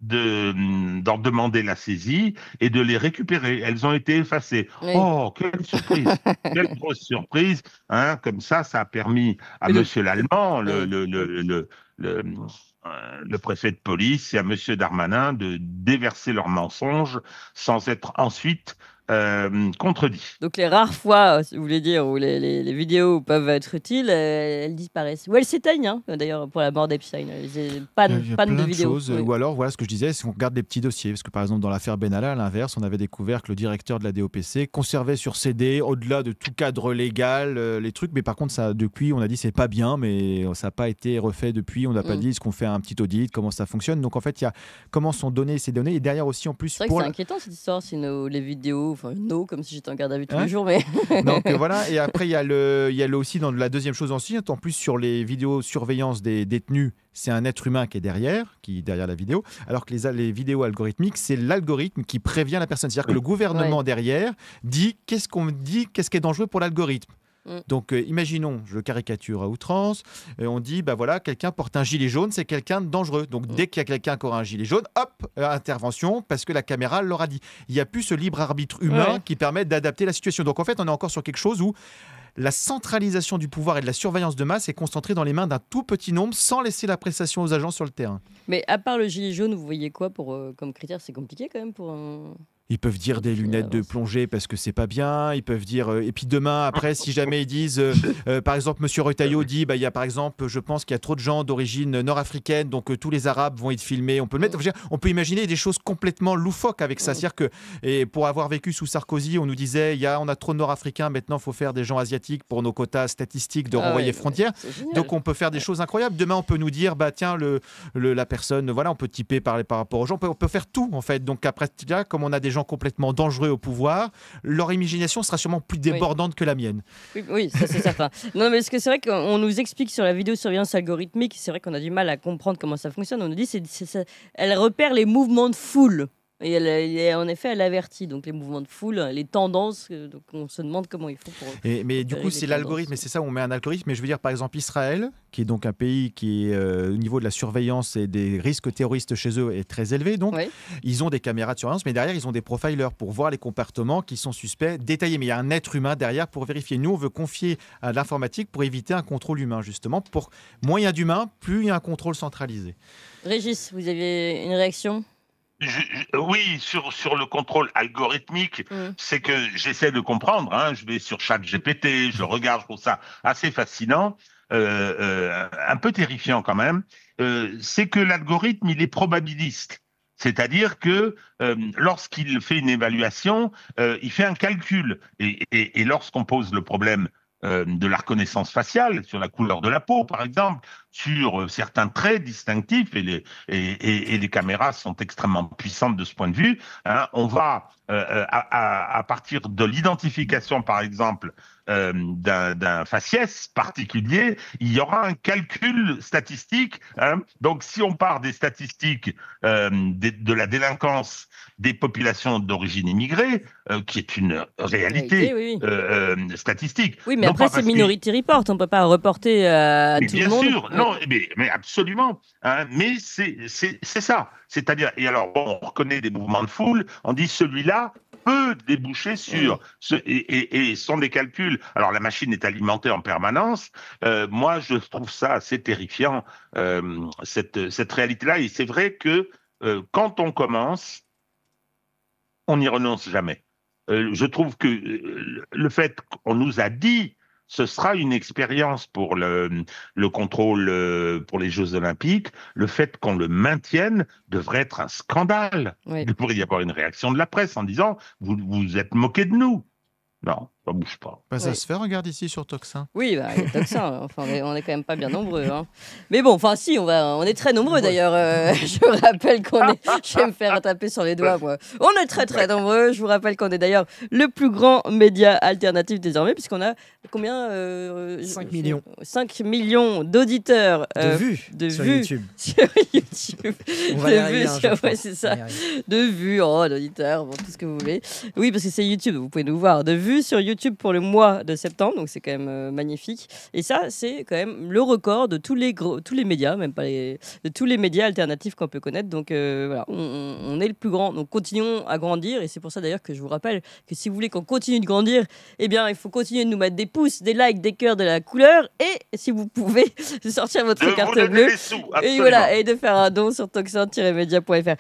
d'en demander la saisie et de les récupérer. Elles ont été effacées. Oh, quelle surprise Quelle grosse surprise hein. Comme ça, ça a permis à M. Lallemand, le, le, le préfet de police et à M. Darmanin de déverser leurs mensonges sans être ensuite euh, contredit. Donc les rares fois, euh, si vous voulez dire, où les, vidéos peuvent être utiles, euh, elles disparaissent. Ou elles s'éteignent, hein, d'ailleurs, pour la mort d'Epstein. Il y a de, vidéos. Ou alors, voilà ce que je disais, si on regarde des petits dossiers, parce que par exemple, dans l'affaire Benalla, à l'inverse, on avait découvert que le directeur de la DOPC conservait sur CD, au-delà de tout cadre légal, les trucs. Mais par contre, ça, depuis, on a dit c'est pas bien, mais ça n'a pas été refait depuis. On n'a pas mm. dit ce qu'on fait un petit audit, comment ça fonctionne. Donc en fait, il y a comment sont données ces données. Et derrière aussi, en plus. C'est pour... inquiétant cette histoire, si les vidéos enfin no, comme si j'étais en garde à vue tous les jours. Mais... Donc euh, voilà, et après, il y a le, il y a aussi dans la deuxième chose aussi, en plus sur les vidéos surveillance des détenus, c'est un être humain qui est derrière, qui est derrière la vidéo, alors que les, les vidéos algorithmiques, c'est l'algorithme qui prévient la personne. C'est-à-dire que le gouvernement derrière dit qu'est-ce qu'on dit, qu'est-ce qui est dangereux pour l'algorithme. Mm. Donc, euh, imaginons, je caricature à outrance, et on dit, bah voilà, quelqu'un porte un gilet jaune, c'est quelqu'un de dangereux. Donc, mm. dès qu'il y a quelqu'un qui aura un gilet jaune, hop, euh, intervention, parce que la caméra l'aura dit. Il n'y a plus ce libre arbitre humain qui permet d'adapter la situation. Donc, en fait, on est encore sur quelque chose où la centralisation du pouvoir et de la surveillance de masse est concentrée dans les mains d'un tout petit nombre sans laisser la prestation aux agents sur le terrain. Mais à part le gilet jaune, vous voyez quoi pour, euh, comme critère C'est compliqué quand même pour un... Ils peuvent dire des lunettes de plongée parce que c'est pas bien. Ils peuvent dire. Euh, et puis demain, après, si jamais ils disent. Euh, euh, par exemple, Monsieur Retailleau dit bah, il y a, par exemple, je pense qu'il y a trop de gens d'origine nord-africaine, donc tous les Arabes vont être filmés. On peut, mettre, on peut imaginer des choses complètement loufoques avec ça. C'est-à-dire que, et pour avoir vécu sous Sarkozy, on nous disait il y a, on a trop de nord-africains, maintenant, il faut faire des gens asiatiques pour nos quotas statistiques de ah renvoyer frontières. Donc, on peut faire des choses incroyables. Demain, on peut nous dire bah, tiens, le, la personne, voilà, on peut typer par, par rapport aux gens. On peut, faire tout, en fait. Donc, après, comme on a des gens complètement dangereux au pouvoir, leur imagination sera sûrement plus débordante que la mienne. Oui, oui ça c'est certain. Non, mais c'est vrai qu'on nous explique sur la vidéosurveillance algorithmique, c'est vrai qu'on a du mal à comprendre comment ça fonctionne. On nous dit, c'est, elle repère les mouvements de foule. Et en effet, elle avertit donc les mouvements de foule, les tendances. Euh, donc on se demande comment ils font pour. Et- mais du coup, c'est l'algorithme, et c'est ça où on met un algorithme. Mais je veux dire, par exemple, Israël, qui est donc un pays qui, est, euh, au niveau de la surveillance et des risques terroristes chez eux, est très élevé. Donc, ils ont des caméras de surveillance, mais derrière, ils ont des profilers pour voir les comportements qui sont suspects, détaillés. Mais il y a un être humain derrière pour vérifier. Nous, on veut confier à l'informatique pour éviter un contrôle humain, justement. Pour moins il y a d'humains, plus il y a un contrôle centralisé. Régis, vous avez une réaction oui, sur, sur le contrôle algorithmique, mm. c'est que j'essaie de comprendre. Hein, je vais sur chaque GPT, je regarde, je trouve ça assez fascinant, euh, euh, un peu terrifiant quand même. Euh, c'est que l'algorithme, il est probabiliste. C'est-à-dire que lorsqu'il fait une évaluation, il fait un calcul. Et, lorsqu'on pose le problème de la reconnaissance faciale sur la couleur de la peau, par exemple, sur euh, certains traits distinctifs, et les, et, les caméras sont extrêmement puissantes de ce point de vue, hein. on va, euh, euh, à, partir de l'identification, par exemple, d'un faciès particulier, il y aura un calcul statistique. Hein. Donc, si on part des statistiques de, la délinquance des populations d'origine immigrée, qui est une réalité statistique. Oui, mais après, c'est Minority Report, on ne peut pas reporter à tout le monde mais, absolument. Hein. mais c'est ça. C'est-à-dire, et alors, on reconnaît des mouvements de foule, on dit celui-là peut déboucher sur. Mm. Ce, et, et, sont des calculs. Alors, la machine est alimentée en permanence. Euh, moi, je trouve ça assez terrifiant, euh, cette, cette réalité-là. Et c'est vrai que euh, quand on commence, on n'y renonce jamais. je trouve que le fait qu'on nous a dit ce sera une expérience pour le, contrôle euh, pour les Jeux Olympiques. Le fait qu'on le maintienne devrait être un scandale. Il pourrait y avoir une réaction de la presse en disant vous vous êtes moqué de nous. Non, ça bouge pas. Bah, ça se fait, regarde ici sur Toxin. Oui, bah, Toxin, enfin, on n'est quand même pas bien nombreux. Hein. Mais bon, enfin si, on, va, on est très nombreux d'ailleurs. Euh, je rappelle qu'on est... Je vais me faire taper sur les doigts, moi. On est très très nombreux. Je vous rappelle qu'on est d'ailleurs le plus grand média alternatif désormais, puisqu'on a combien 5 euh, euh, millions. 5 millions d'auditeurs. de vues de vues YouTube. Sur YouTube. On va de vues c'est ça. De vues, oh, d'auditeurs, bon, tout ce que vous voulez. Oui, parce que c'est YouTube, vous pouvez nous voir. De vues sur YouTube pour le mois de septembre, donc c'est quand même euh, magnifique. Et ça, c'est quand même le record de tous les, gros, tous les médias, même pas les, de tous les médias alternatifs qu'on peut connaître. Donc euh, voilà, on, est le plus grand. Donc continuons à grandir. Et c'est pour ça d'ailleurs que je vous rappelle que si vous voulez qu'on continue de grandir, eh bien, il faut continuer de nous mettre des pouces, des likes, des cœurs, de la couleur. Et si vous pouvez sortir votre carte bleue, et, voilà, et de faire un don sur toxin-media.fr.